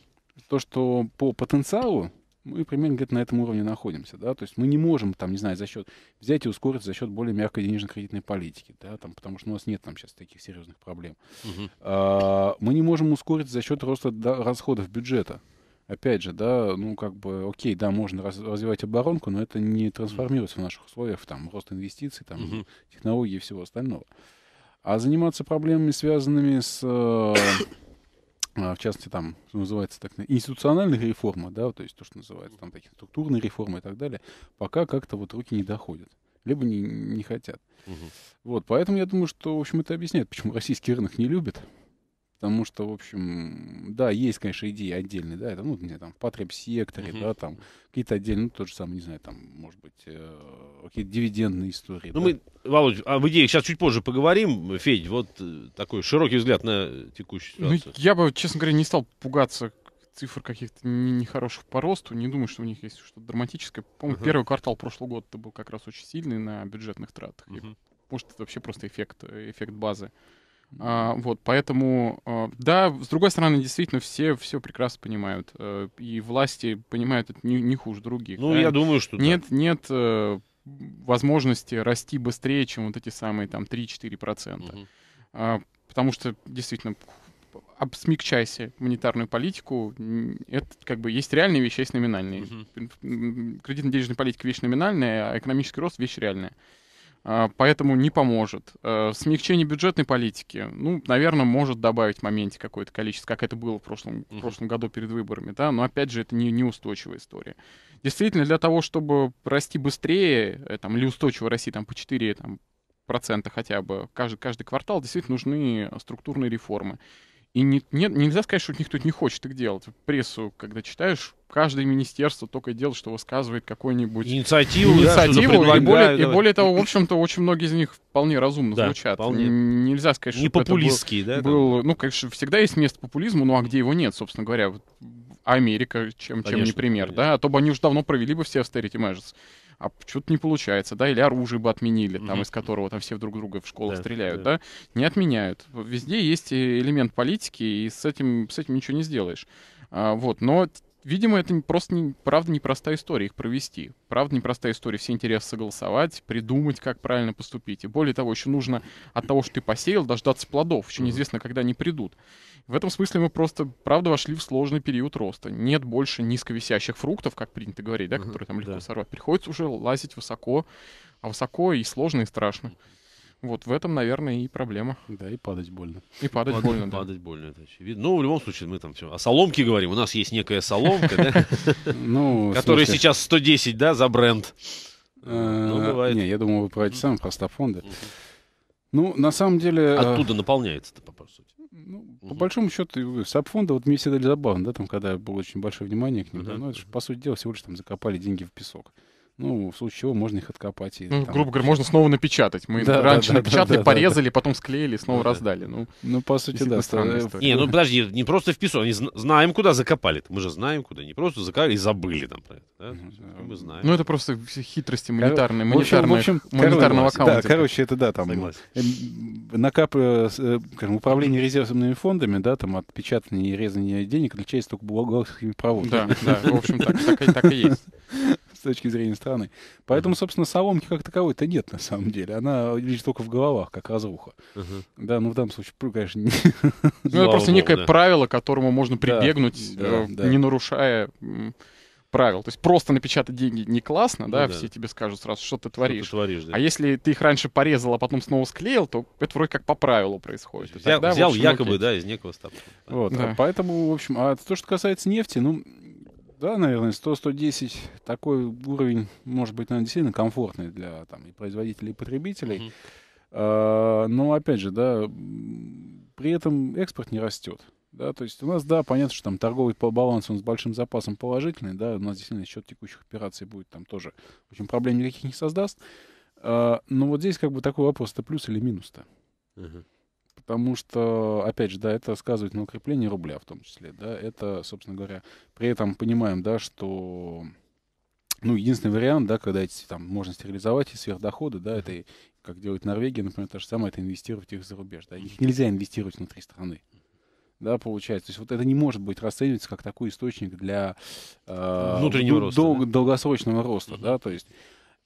То, что по потенциалу мы примерно где-то на этом уровне находимся, да, то есть мы не можем там, не знаю, за счет взять и ускорить за счет более мягкой денежно-кредитной политики, да, там, потому что у нас нет там сейчас таких серьезных проблем. Угу. А, мы не можем ускорить за счет роста да, расходов бюджета. Опять же, да, ну как бы, окей, да, можно раз, развивать оборонку, но это не трансформируется в наших условиях, там, рост инвестиций, там, угу. технологий и всего остального. А заниматься проблемами, связанными с э, а, в частности, там, что называется, так, институциональных реформ, да, то есть то, что называется, там, такие структурные реформы и так далее, пока как-то вот руки не доходят, либо не, не хотят. Угу. Вот, поэтому я думаю, что, в общем, это объясняет, почему российский рынок не любит, Потому что, в общем, да, есть, конечно, идеи отдельные, да, это, ну, не знаю, там, в потреб-секторе, uh-huh. да, там, какие-то отдельные, ну, тот же самый, не знаю, там, может быть, э, какие-то дивидендные истории. Ну, да. мы, Володь, об а идеях сейчас чуть позже поговорим. Федь, вот э, такой широкий взгляд на текущую ситуацию. Ну, я бы, честно говоря, не стал пугаться цифр каких-то нехороших по росту. Не думаю, что у них есть что-то драматическое. По-моему, uh-huh. первый квартал прошлого года это был как раз очень сильный на бюджетных тратах. Uh-huh. может, это вообще просто эффект, эффект базы. А, вот, поэтому, а, да, с другой стороны, действительно, все все прекрасно понимают. Э, и власти понимают это не, не хуже других. Ну, да? я думаю, что Нет, да. нет э, возможности расти быстрее, чем вот эти самые там 3-4%. Угу. А, потому что, действительно, смягчайся монетарную политику. Это как бы есть реальные вещи, есть номинальные. Угу. Кредитно-денежная политика — вещь номинальная, а экономический рост — вещь реальная. А, поэтому не поможет. Э, смягчение бюджетной политики, ну, наверное, может добавить в моменте какое-то количество, как это было в прошлом, в прошлом году перед выборами, да, но опять же это не, неустойчивая история. Действительно, для того, чтобы расти быстрее, э, там, или устойчиво расти там по 4, там, процента хотя бы каждый, каждый квартал, действительно нужны структурные реформы. И не, не, нельзя сказать, что никто не хочет их делать. Прессу, когда читаешь, каждое министерство только делает, что высказывает какой нибудь инициативу, инициативу да, и, более, и более того, в общем-то, очень многие из них вполне разумно да, звучат. Вполне. Нельзя сказать, что не популистские, был, да? Был, ну, конечно, всегда есть место популизму, ну а где его нет, собственно говоря. Америка, чем, конечно, чем не пример, конечно. да, а то бы они уже давно провели бы все austerity measures а что-то не получается, да, или оружие бы отменили, там, из которого там все друг друга в школах стреляют, да, не отменяют. Везде есть э, элемент политики, и с этим, с этим ничего не сделаешь. А, вот, но Видимо, это просто, не, правда, непростая история их провести. Правда, непростая история все интересы согласовать, придумать, как правильно поступить. И более того, еще нужно от того, что ты посеял, дождаться плодов. Еще неизвестно, когда они придут. В этом смысле мы просто, правда, вошли в сложный период роста. Нет больше низковисящих фруктов, как принято говорить, да, которые там легко да. сорвать. Приходится уже лазить высоко, а высоко и сложно, и страшно. Вот в этом, наверное, и проблема. Да, и падать больно. И падать, падать больно, да. Падать больно, это очевидно. Ну, в любом случае, мы там все. О соломке говорим. У нас есть некая соломка, да? Ну, которая сейчас 110, да, за бренд. Э, ну, бывает. Не, я думаю, вы про эти самые, про Ну, на самом деле... Э, Оттуда наполняется-то, по сути. Ну, угу. по большому счету, сапфонда, вот мне всегда забавно, да, там, когда было очень большое внимание к ним, да, ну, это же, по сути дела, всего лишь там закопали деньги в песок. Ну, в случае чего можно их откопать. И, ну, там... грубо говоря, можно снова напечатать. Мы да, раньше да, напечатали, да, порезали, да, потом склеили, снова да, раздали. Ну, ну, по сути, да. Странная история. Не, ну подожди, не просто в песок. Они знаем, куда закопали. -то. Мы же знаем, куда. Не просто закопали и забыли там про это. Да? Да. Мы знаем. Ну, это просто все хитрости монетарные, монетарные, в общем, монетарного короче, аккаунта. Да, короче, это да, там эм, накап... Э, э, управление резервными фондами, да, там отпечатание и резание денег отличается только бухгалтерскими проводами. Да, да, в общем, так, так, так и есть. точки зрения страны. Поэтому, собственно, соломки как таковой-то нет на самом деле. Она лишь только в головах, как разруха. uh Да, ну в данном случае, ну, конечно, не... Ну, это просто некое да. правило, которому можно прибегнуть, да, э, да, не нарушая правил. То есть просто напечатать деньги не классно, да, ну, все тебе скажут сразу, что ты творишь. Что ты творишь да. А если ты их раньше порезал, а потом снова склеил, то это вроде как по правилу происходит. Взя, тогда, взял общем, якобы, окей. да, из некого стопа. Вот, а да. а поэтому, в общем, а то, что касается нефти, ну, да, наверное, 100-110 такой уровень может быть, наверное, действительно комфортный для там, и производителей, и потребителей. Угу. А, но опять же, да, при этом экспорт не растет. Да, то есть у нас, да, понятно, что там торговый баланс, он с большим запасом положительный, да, у нас действительно счет текущих операций будет там тоже, в общем, проблем никаких не создаст. А, но вот здесь как бы такой вопрос, это плюс или минус-то? Uh-huh. Потому что, опять же, да, это сказывает на укреплении рубля в том числе, да, это, собственно говоря, при этом понимаем, да, что, ну, единственный вариант, да, когда эти, там, можно стерилизовать и сверхдоходы, да, это, как делает Норвегия, например, то же самое, это инвестировать их за рубеж, да, их нельзя инвестировать внутри страны, да, получается. То есть вот это не может быть расцениваться как такой источник для э, внутреннего дол- роста, дол- да? долгосрочного роста, uh-huh. да, то есть.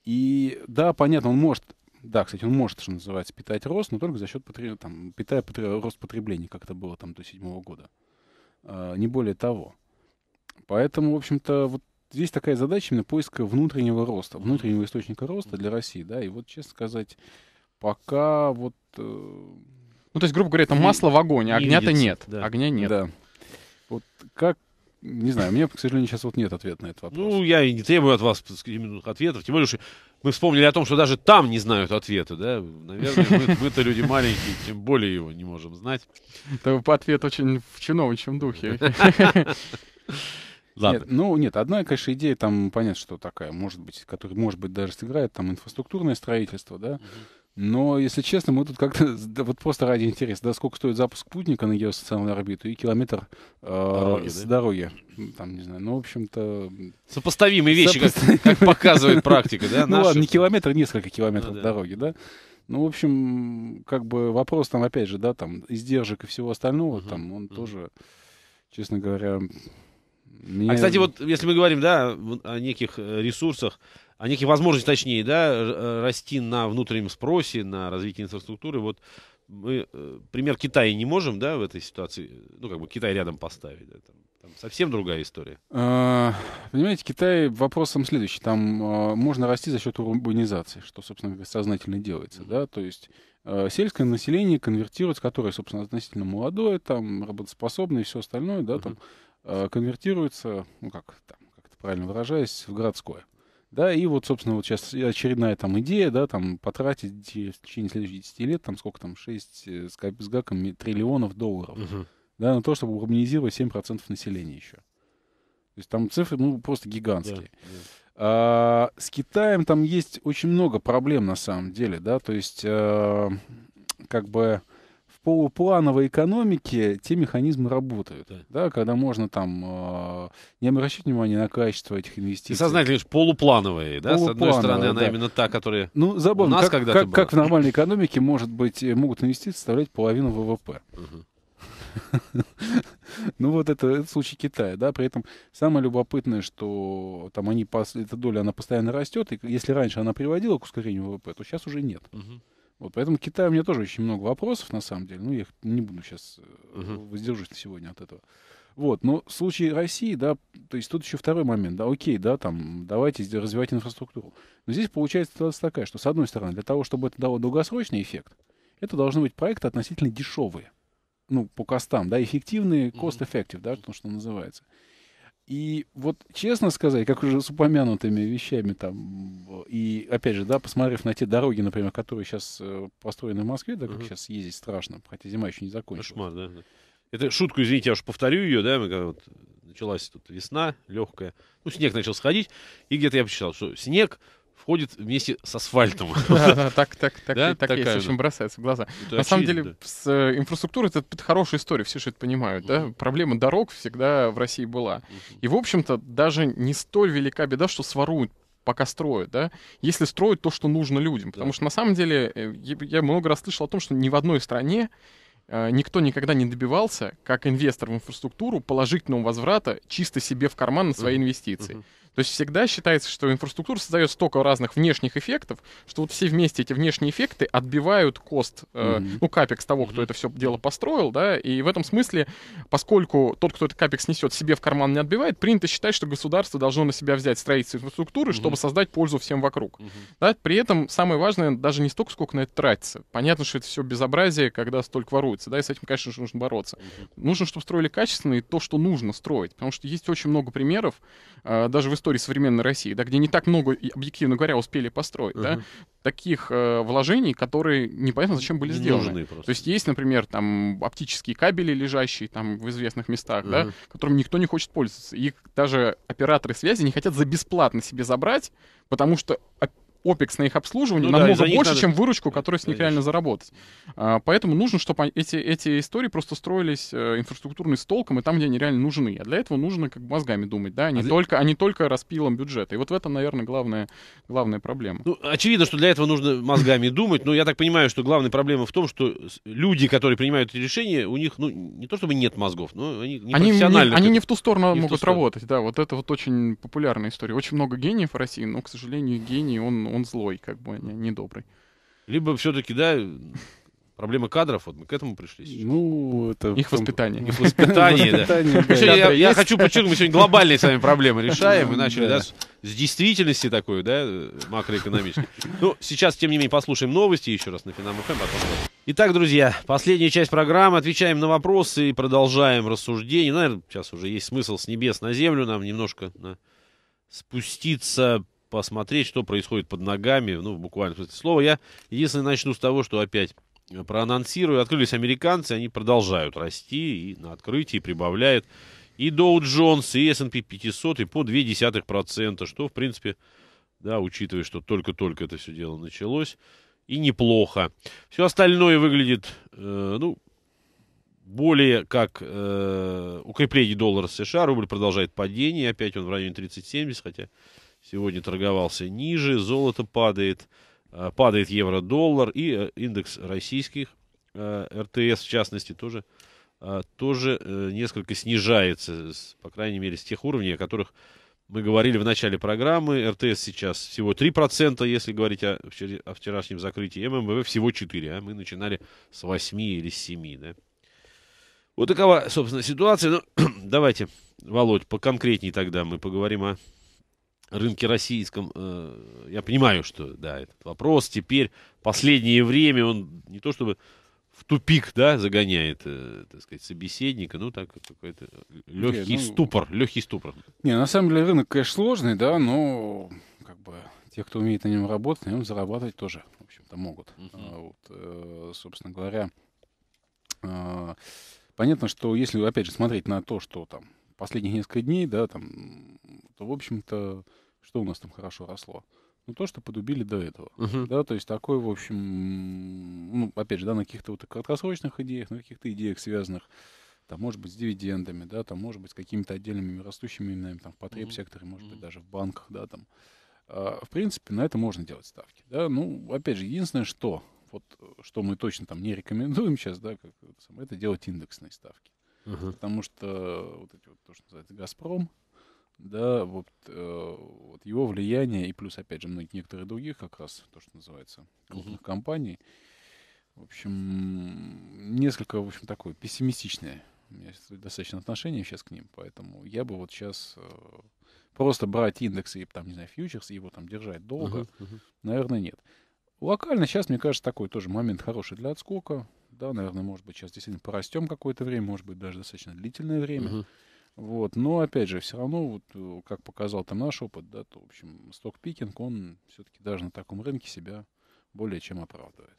И да, понятно, он может да, кстати, он может, что называется, питать рост, но только за счет, потри... там, питая потри... рост потребления, как это было там до седьмого года. Э, не более того. Поэтому, в общем-то, вот здесь такая задача именно поиска внутреннего роста, внутреннего источника роста для России, да, и вот, честно сказать, пока вот... Э, ну, то есть, грубо говоря, это масло в огне, а огня-то нет, да. огня нет. Да. Вот как не знаю, у меня, к сожалению, сейчас вот нет ответа на этот вопрос. Ну, я и не требую от вас именно ответов. Тем более, что мы вспомнили о том, что даже там не знают ответа, да? Наверное, мы-то люди маленькие, тем более его не можем знать. Это ответ очень в чиновничьем духе. Ладно. Нет, ну, нет, одна, конечно, идея там, понятно, что такая, может быть, которая, может быть, даже сыграет, там, инфраструктурное строительство, да, угу. Но, если честно, мы тут как-то, да, вот просто ради интереса, да, сколько стоит запуск спутника на геостационарную орбиту и километр э, дороги, с да? дороги. Там, не знаю, ну, в общем-то... Сопоставимые вещи, сопоставимые. Как, как показывает практика, да? Ну, ладно, не километр, несколько километров ну, да. дороги, да? Ну, в общем, как бы вопрос там, опять же, да, там, издержек и всего остального, uh там, он uh тоже, честно говоря... А, мне... А, кстати, вот если мы говорим, да, о неких э, ресурсах, а некие возможности, точнее, да, э, расти на внутреннем спросе, на развитии инфраструктуры. Вот мы э, пример Китая не можем, да, в этой ситуации, э, ну, как бы Китай рядом поставить. Да, там, там совсем другая история. А, понимаете, Китай вопросом следующий. Там а, можно расти за счет урбанизации, что, собственно, сознательно делается, да, то есть а, сельское население конвертируется, которое, собственно, относительно молодое, там, работоспособное и все остальное, да, mm-hmm. там, э, конвертируется, ну, как там, как-то правильно выражаясь, в городское. Да, и вот, собственно, вот сейчас очередная там идея, да, там потратить в течение следующих 10 лет, там сколько там, 6 э, с, с гаком триллионов долларов, угу. да, на то, чтобы урбанизировать 7% населения еще. То есть там цифры, ну, просто гигантские. Да, да. А, с Китаем там есть очень много проблем на самом деле, да, то есть а, как бы полуплановой экономике те механизмы работают, да, да когда можно там э, не обращать внимания на качество этих инвестиций. И сознательно, лишь полуплановые, да, полуплановые, с одной стороны, да. она именно та, которая ну, забавно, у нас как, когда как, была. как в нормальной экономике может быть, э, могут инвестиции составлять половину ВВП. Ну вот это, случай Китая, да, при этом самое любопытное, что там они, эта доля, она постоянно растет, и если раньше она приводила к ускорению ВВП, то сейчас уже нет. Угу. Вот, поэтому к Китаю у меня тоже очень много вопросов, на самом деле. Ну, я их не буду сейчас uh-huh. Э, воздержусь сегодня от этого. Вот, но в случае России, да, то есть тут еще второй момент, да, окей, да, там, давайте развивать инфраструктуру. Но здесь получается ситуация такая, что, с одной стороны, для того, чтобы это дало долгосрочный эффект, это должны быть проекты относительно дешевые, ну, по костам, да, эффективные, cost-effective, да, то, что называется. И вот, честно сказать, как уже с упомянутыми вещами, там, и опять же, да, посмотрев на те дороги, например, которые сейчас э, построены в Москве, да, как угу. сейчас ездить страшно, хотя зима еще не закончилась. Кошмар, да, Это шутку, извините, я уж повторю ее, да, мы вот началась тут весна легкая, ну, снег начал сходить, и где-то я посчитал, что снег входит вместе с асфальтом. Да, так, так, так, да? так в общем, бросается в глаза. На самом деле, с э, инфраструктурой это, хорошая история, все же это понимают, да? Проблема дорог всегда в России была. И, в общем-то, даже не столь велика беда, что своруют пока строят, да, если строят то, что нужно людям. Потому да. что на самом деле э, я много раз слышал о том, что ни в одной стране э, никто никогда не добивался, как инвестор в инфраструктуру, положительного возврата чисто себе в карман на свои инвестиции. Uh-huh. То есть всегда считается, что инфраструктура создает столько разных внешних эффектов, что вот все вместе эти внешние эффекты отбивают кост, э, mm-hmm. ну, капекс того, кто это все дело построил, да, и в этом смысле, поскольку тот, кто этот капекс несет, себе в карман не отбивает, принято считать, что государство должно на себя взять строительство инфраструктуры, mm-hmm. чтобы создать пользу всем вокруг. Mm-hmm. Да, при этом самое важное даже не столько, сколько на это тратится. Понятно, что это все безобразие, когда столько воруется, да, и с этим, конечно же, нужно бороться. Mm-hmm. Нужно, чтобы строили качественно и то, что нужно строить, потому что есть очень много примеров, э, даже в истории истории современной России, да, где не так много, объективно говоря, успели построить, uh-huh. да, таких э, вложений, которые непонятно зачем были сделаны. То есть есть, например, там оптические кабели, лежащие там в известных местах, uh-huh. да, которым никто не хочет пользоваться. Их даже операторы связи не хотят за бесплатно себе забрать, потому что опекс на их обслуживание ну, намного да, больше, надо... чем выручку, которую с них реально заработать. А, поэтому нужно, чтобы эти, эти истории просто строились э, инфраструктурной с толком и там, где они реально нужны. А для этого нужно как мозгами думать, да, а не, а для... только, а не только распилом бюджета. И вот в этом, наверное, главная, главная проблема. Ну, очевидно, что для этого нужно мозгами думать, но я так понимаю, что главная проблема в том, что люди, которые принимают эти решения, у них, ну, не то чтобы нет мозгов, но они не они, профессионально. Не, они не в ту сторону не могут ту сторону. работать, да, вот это вот очень популярная история. Очень много гениев в России, но, к сожалению, гений, он он злой, как бы, а не, недобрый. Либо все-таки, да, Проблема кадров, вот мы к этому пришли. Сейчас. Ну, это... Их воспитание. Их воспитание, да. Я хочу подчеркнуть, мы сегодня глобальные с вами проблемы решаем. Мы начали, да, с действительности такой, да, макроэкономической. Ну, сейчас, тем не менее, послушаем новости еще раз на Финам ФМ. Эм, а Итак, друзья, последняя часть программы. Отвечаем на вопросы и продолжаем рассуждение. Наверное, сейчас уже есть смысл с небес на землю нам немножко спуститься посмотреть, что происходит под ногами, ну, буквально в смысле слова. Я, единственное, начну с того, что опять э, проанонсирую. Открылись американцы, они продолжают расти и на открытии прибавляют. И Dow Jones, и S&P 500, и по 0,2%, что, в принципе, да, учитывая, что только-только это все дело началось, и неплохо. Все остальное выглядит, э, ну, более как э, укрепление доллара США. Рубль продолжает падение, опять он в районе 30-70, хотя Сегодня торговался ниже, золото падает, э, падает евро-доллар и э, индекс российских э, РТС, в частности, тоже, тоже несколько снижается, по крайней мере, с тех уровней, о которых мы говорили в начале программы. РТС сейчас всего 3%, если говорить о, о вчерашнем закрытии. ММВ всего 4%, а мы начинали с 8 или с 7%. Да? Вот такова, собственно, ситуация. Ну, давайте, Володь, поконкретнее тогда мы поговорим о рынке российском, э, я понимаю, что, да, этот вопрос теперь, последнее время, он не то чтобы в тупик, да, загоняет, э, так сказать, собеседника, ну, так, какой-то легкий не, ну, ступор, легкий ступор. Не, на самом деле рынок, конечно, сложный, да, но, как бы, те, кто умеет на нем работать, на нем зарабатывать тоже, в общем-то, могут. Uh-huh. вот, э, собственно говоря, э, понятно, что если, опять же, смотреть на то, что там последних несколько дней, да, там, то, в общем-то, что у нас там хорошо росло? Ну, то, что подубили до этого. Uh-huh. Да, то есть такой, в общем, ну, опять же, да, на каких-то вот краткосрочных идеях, на каких-то идеях, связанных, там, может быть, с дивидендами, да, там, может быть, с какими-то отдельными растущими именами, там, в потребсекторе, uh-huh. может быть, даже в банках, да, там. А, в принципе, на это можно делать ставки, да. Ну, опять же, единственное, что, вот, что мы точно там не рекомендуем сейчас, да, как, это делать индексные ставки. Угу. Потому что вот эти вот то, что называется Газпром, да, вот, э, вот его влияние, и плюс, опять же, некоторые других, как раз то, что называется, крупных uh компаний. В общем, несколько, в общем, такое пессимистичное у меня достаточно отношение сейчас к ним, поэтому я бы вот сейчас э, просто брать индексы там, не знаю, фьючерс, и его там держать долго, uh-huh, uh-huh. наверное, нет. Локально сейчас, мне кажется, такой тоже момент хороший для отскока да, наверное, может быть, сейчас действительно порастем какое-то время, может быть, даже достаточно длительное время. Угу. Вот, но опять же, все равно, вот, э, как показал там наш опыт, да, то, в общем, сток-пикинг, он все-таки даже на таком рынке себя более чем оправдывает.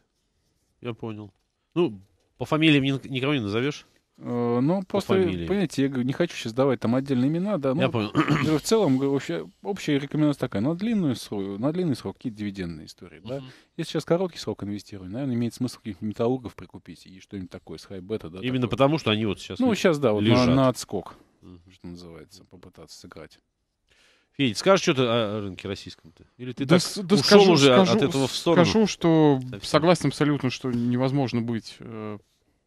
Я понял. Ну, по фамилиям никого не назовешь? Э, ну, просто, по понимаете, я не хочу сейчас давать там отдельные имена, да. Ну, я понял. В целом, общая, общая рекомендация такая, на длинную срок, на длинный срок какие-то дивидендные истории, да. Если сейчас короткий срок инвестировать, наверное, имеет смысл каких-нибудь металлургов прикупить и что-нибудь такое с хайбета, да. Именно такое. потому, что они вот сейчас Ну, сейчас, да, вот лежат. На, на отскок, что называется, попытаться сыграть. Федь, скажешь что-то о рынке российском-то? Или ты да, так да ушел скажу, уже скажу, от этого в сторону? Скажу, что Совсем. согласен абсолютно, что невозможно быть э,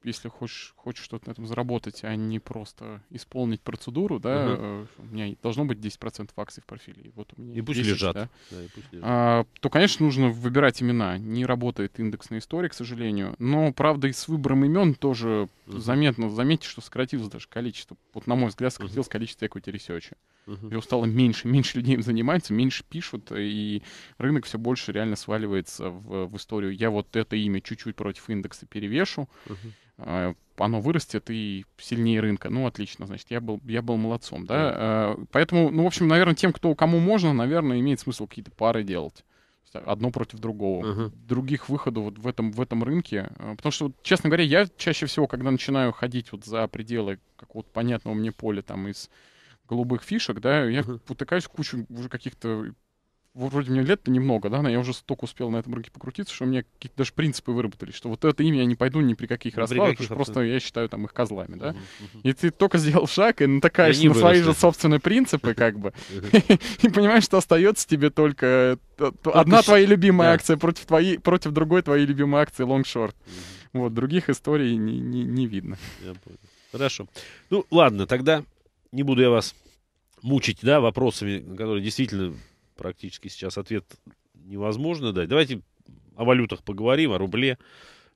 если хочешь, хочешь что-то на этом заработать, а не просто исполнить процедуру, да, угу. у меня должно быть 10% акций в портфеле, и Вот у меня и пусть лежат. Да? Да, и пусть лежат. А, то, конечно, нужно выбирать имена. Не работает индексная история, к сожалению. Но, правда, и с выбором имен тоже заметно, заметьте, что сократилось даже количество, вот на мой взгляд, сократилось uh-huh. количество equity research. Uh-huh. Его стало меньше, меньше людей им занимается, меньше пишут, и рынок все больше реально сваливается в, в историю. Я вот это имя чуть-чуть против индекса перевешу, uh-huh. оно вырастет и сильнее рынка. Ну, отлично, значит, я был, я был молодцом, да. Uh-huh. Поэтому, ну, в общем, наверное, тем, кто кому можно, наверное, имеет смысл какие-то пары делать одно против другого. Uh-huh. Других выходов вот в этом, в этом рынке. Э, потому что, честно говоря, я чаще всего, когда начинаю ходить вот за пределы какого-то понятного мне поля там из голубых фишек, да, я uh-huh. потыкаюсь в кучу уже каких-то вроде мне лет-то немного, да, но я уже столько успел на этом рынке покрутиться, что у меня какие-то даже принципы выработались, что вот это имя я не пойду ни при каких раскладах, потому что просто я считаю там их козлами, да. Угу, угу. И ты только сделал шаг и натыкаешься на свои же собственные принципы, как бы, и понимаешь, что остается тебе только э, одна твоя любимая акция против твоей, против другой твоей любимой акции long short. Вот, других историй не, не, не видно. Я понял. Хорошо. Ну, ладно, тогда не буду я вас мучить, да, вопросами, которые действительно практически сейчас ответ невозможно дать. Давайте о валютах поговорим, о рубле,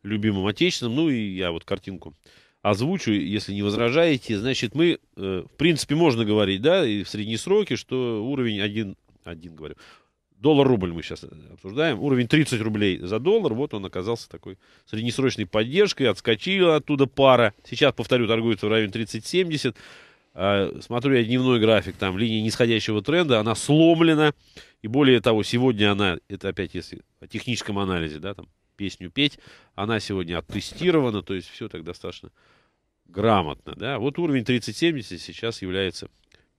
любимом отечественном. Ну и я вот картинку озвучу, если не возражаете. Значит, мы, э, в принципе, можно говорить, да, и в средние сроки, что уровень 1, 1 говорю, доллар-рубль мы сейчас э, обсуждаем, уровень 30 рублей за доллар, вот он оказался такой среднесрочной поддержкой, отскочила оттуда пара, сейчас, повторю, торгуется в районе 30-70, а, смотрю я дневной график, там линия нисходящего тренда, она сломлена. И более того, сегодня она, это опять если о техническом анализе, да, там песню петь, она сегодня оттестирована, то есть все так достаточно грамотно, да. Вот уровень 3070 сейчас является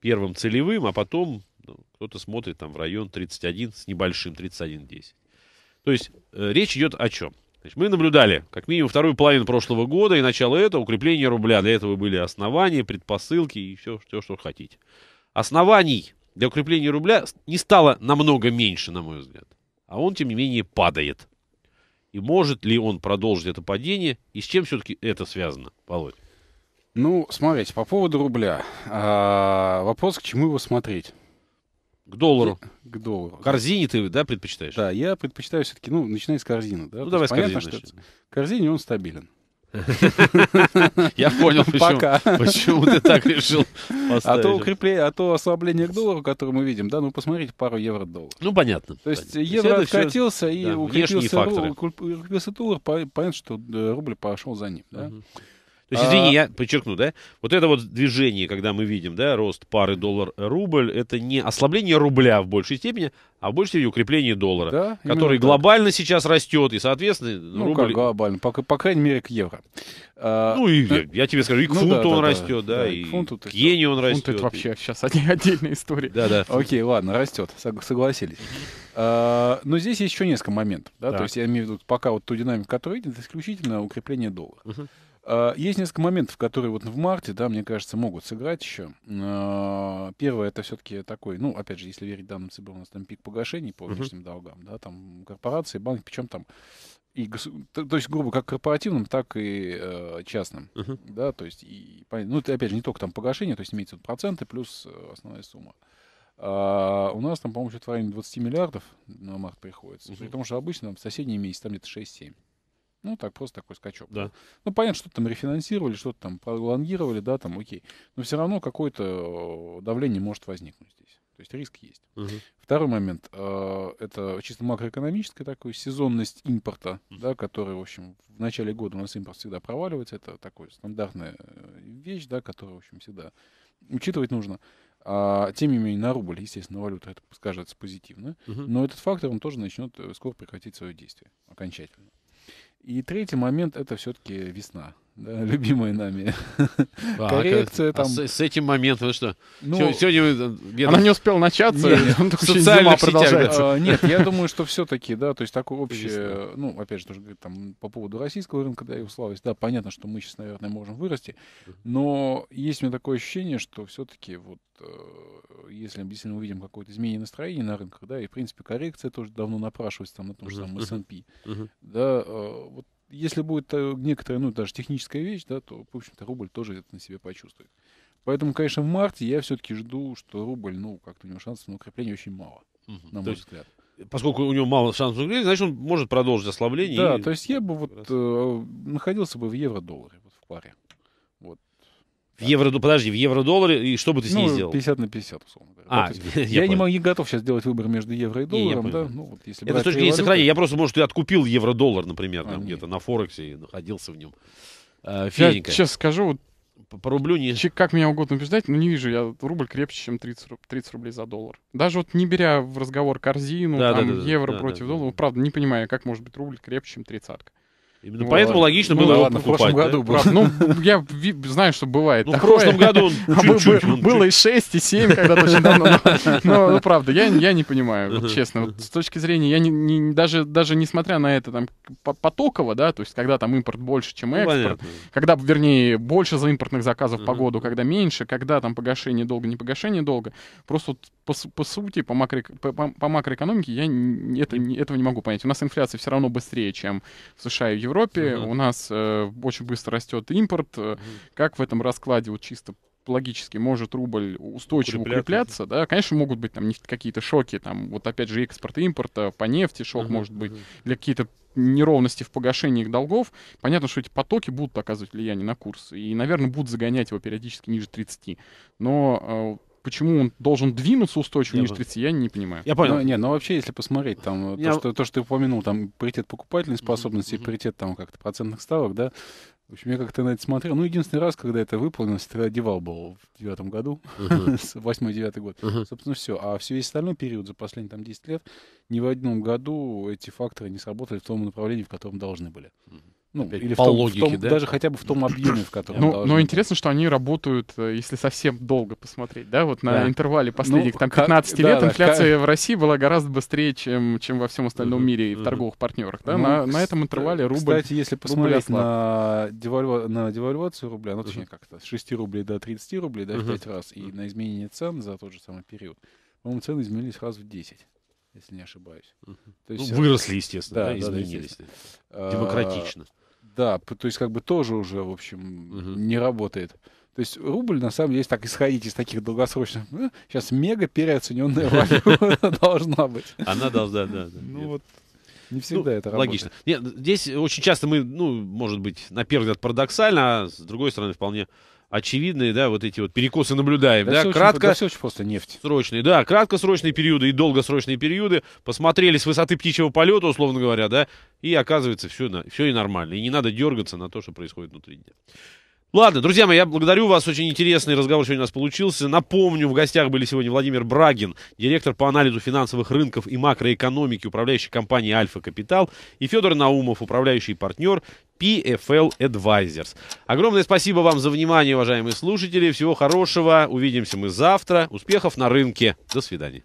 первым целевым, а потом ну, кто-то смотрит там в район 31 с небольшим, 3110. То есть э, речь идет о чем? Значит, мы наблюдали, как минимум, вторую половину прошлого года и начало этого укрепление рубля. Для этого были основания, предпосылки и все, все что хотите. Оснований для укрепления рубля не стало намного меньше, на мой взгляд. А он, тем не менее, падает. И может ли он продолжить это падение? И с чем все-таки это связано, Володь? Ну, смотрите, по поводу рубля. А, вопрос, к чему его смотреть? К доллару. К доллару. Корзине ты, да, предпочитаешь? Да, я предпочитаю все-таки, ну, начиная с корзины. Да? Ну, То давай с корзины. что корзине он стабилен. Я понял, почему, почему ты так решил А то укрепление, а то ослабление к доллару, которое мы видим, да, ну посмотрите пару евро-доллар. Ну, понятно. То есть евро откатился и укрепился доллар, понятно, что э, рубль пошел за ним, да. То есть, извини, а... я подчеркну, да, вот это вот движение, когда мы видим, да, рост пары доллар-рубль, это не ослабление рубля в большей степени, а в большей степени укрепление доллара, да, который так. глобально сейчас растет, и, соответственно, ну, рубль... как глобально, по, по крайней мере, к евро. А... Ну, и, я, я тебе скажу, и к ну, фунту да, он да, растет, да, да и, к, фунту, к йене он фунт растет. Фунт это вообще и... сейчас отдельная история. Да, да. Окей, ладно, растет, согласились. А, но здесь есть еще несколько моментов, да, то есть я имею в виду, пока вот ту динамику, которая идет, это исключительно укрепление доллара. Угу. А, есть несколько моментов, которые вот в марте, да, мне кажется, могут сыграть еще. А, первое, это все-таки такой, ну, опять же, если верить данным ЦБ, у нас там пик погашений по внешним uh-huh. долгам, да, там корпорации, банки, причем там и то есть грубо как корпоративным, так и э, частным, uh-huh. да, то есть и ну это опять же не только там погашение, то есть имеется проценты плюс э, основная сумма. А у нас там, по-моему, что-то в районе 20 миллиардов на март приходится. Угу. Потому что обычно там, в соседние месяцы там где-то 6-7. Ну, так просто такой скачок. Да. Ну, понятно, что там рефинансировали, что-то там пролонгировали, да, там, окей. Но все равно какое-то э, давление может возникнуть здесь. То есть риск есть. Угу. Второй момент. Э, это чисто макроэкономическая такая сезонность импорта, угу. да, который, в общем, в начале года у нас импорт всегда проваливается. Это такая стандартная э, вещь, да, которую, в общем, всегда учитывать нужно. А, тем не менее, на рубль, естественно, валюта это скажется позитивно. Угу. Но этот фактор, он тоже начнет э, скоро прекратить свое действие окончательно. И третий момент — это все-таки весна да, любимая нами. А, а, Коррекция как, а там. А с, с этим моментом что? Ну, сегодня я э, она не успела начаться, нет, он социальная продолжается. А, нет, я думаю, что все-таки, да, то есть такое общее, ну, опять же, тоже говорит там по поводу российского рынка, да, и славость, да, понятно, что мы сейчас, наверное, можем вырасти, но есть у меня такое ощущение, что все-таки вот э, если мы действительно увидим какое-то изменение настроения на рынках, да, и, в принципе, коррекция тоже давно напрашивается там на том же самом S&P, да, э, вот если будет э, некоторая, ну, даже техническая вещь, да, то, в общем-то, рубль тоже это на себе почувствует. Поэтому, конечно, в марте я все-таки жду, что рубль, ну, как-то у него шансов на укрепление очень мало, угу. на мой то есть, взгляд. Поскольку у него мало шансов укрепления, значит, он может продолжить ослабление. Да, и... то есть я бы вот э, находился бы в евро-долларе вот в паре. В евро, подожди, в евро-долларе, и что бы ты с ну, сделал? 50 на 50, условно говоря. А, я, я не, могу, не готов сейчас делать выбор между евро и долларом. Не, да? ну, вот, если Это с точки зрения сохранения. Я просто, может, и откупил евро-доллар, например, а, там где-то на Форексе и находился в нем. Э, я сейчас скажу, вот по, рублю не... Как меня угодно убеждать, но не вижу, я рубль крепче, чем 30, 30 рублей за доллар. Даже вот не беря в разговор корзину, да, там, да, да, евро да, против да, доллара, да. правда, не понимаю, как может быть рубль крепче, чем тридцатка. Именно ну, поэтому логично ну, было ну, его ладно, покупать. В прошлом году да? Ну, я знаю, что бывает. Ну, в прошлом году а чуть-чуть. Было и 6, и 7 когда-то очень давно. Но, ну, правда, я не понимаю, честно. С точки зрения, я даже даже несмотря на это там потоково, да, то есть когда там импорт больше, чем ну, экспорт, когда, вернее, больше за импортных заказов по году, когда меньше, когда там погашение долго, не погашение долго, просто вот по, по сути, по, макро, по, по макроэкономике я это, этого не могу понять. У нас инфляция все равно быстрее, чем в США и Европе, угу. у нас э, очень быстро растет импорт. Угу. Как в этом раскладе вот чисто логически может рубль устойчиво Укреплять, укрепляться, да, конечно, могут быть там какие-то шоки, там, вот опять же, экспорт и импорт по нефти шок uh-huh, может быть, uh-huh. или какие-то неровности в погашении их долгов, понятно, что эти потоки будут оказывать влияние на курс, и, наверное, будут загонять его периодически ниже 30, но э, почему он должен двинуться устойчиво я ниже 30, я не понимаю. Я понял. Ну, не, ну вообще, если посмотреть, там, э, я... то, что, то, что ты упомянул, там, паритет покупательной способности, mm-hmm. паритет, там, как-то процентных ставок, да, в общем, я как-то на это смотрел. Ну, единственный раз, когда это выполнилось, это Девал был в девятом году, восьмой-девятый год. Собственно, все. А все весь остальной период за последние там 10 лет ни в одном году эти факторы не сработали в том направлении, в котором должны были. Uh-huh. Ну, Опять или по в том, логике, в том, да? Даже хотя бы в том объеме, в котором ну, Но интересно, что они работают, э, если совсем долго посмотреть, да, вот на да. интервале ну, последних ну, там 15 как... лет да, инфляция да, в России была гораздо быстрее, чем, чем во всем остальном мире и в торговых партнерах, да, ну, на, на этом интервале э, рубль Кстати, если посмотреть на, девальва... на девальвацию рубля, ну, точнее, как-то с 6 рублей до 30 рублей, да, в 5 раз, и на изменение цен за тот же самый период, по-моему, цены изменились раз в 10 если не ошибаюсь. Uh-huh. То ну, есть, ну, выросли, естественно, да, да изменились. Да, Демократично. А, да, то есть как бы тоже уже, в общем, угу. не работает. То есть рубль, на самом деле, если так исходить из таких долгосрочных, ну, сейчас мега переоцененная валюта должна быть. Она должна, да. Ну вот, не ну, всегда это работает. Логично. Нет, здесь очень часто мы, ну, может быть, на первый взгляд парадоксально, а с другой стороны вполне очевидные, да, вот эти вот перекосы наблюдаем, да, да все кратко... Очень, да, все очень просто нефть. Срочные, да, краткосрочные периоды и долгосрочные периоды, посмотрели с высоты птичьего полета, условно говоря, да, и оказывается все, все и нормально, и не надо дергаться на то, что происходит внутри дня. Ладно, друзья мои, я благодарю вас. Очень интересный разговор сегодня у нас получился. Напомню, в гостях были сегодня Владимир Брагин, директор по анализу финансовых рынков и макроэкономики, управляющий компанией «Альфа Капитал», и Федор Наумов, управляющий партнер PFL Advisors. Огромное спасибо вам за внимание, уважаемые слушатели. Всего хорошего. Увидимся мы завтра. Успехов на рынке. До свидания.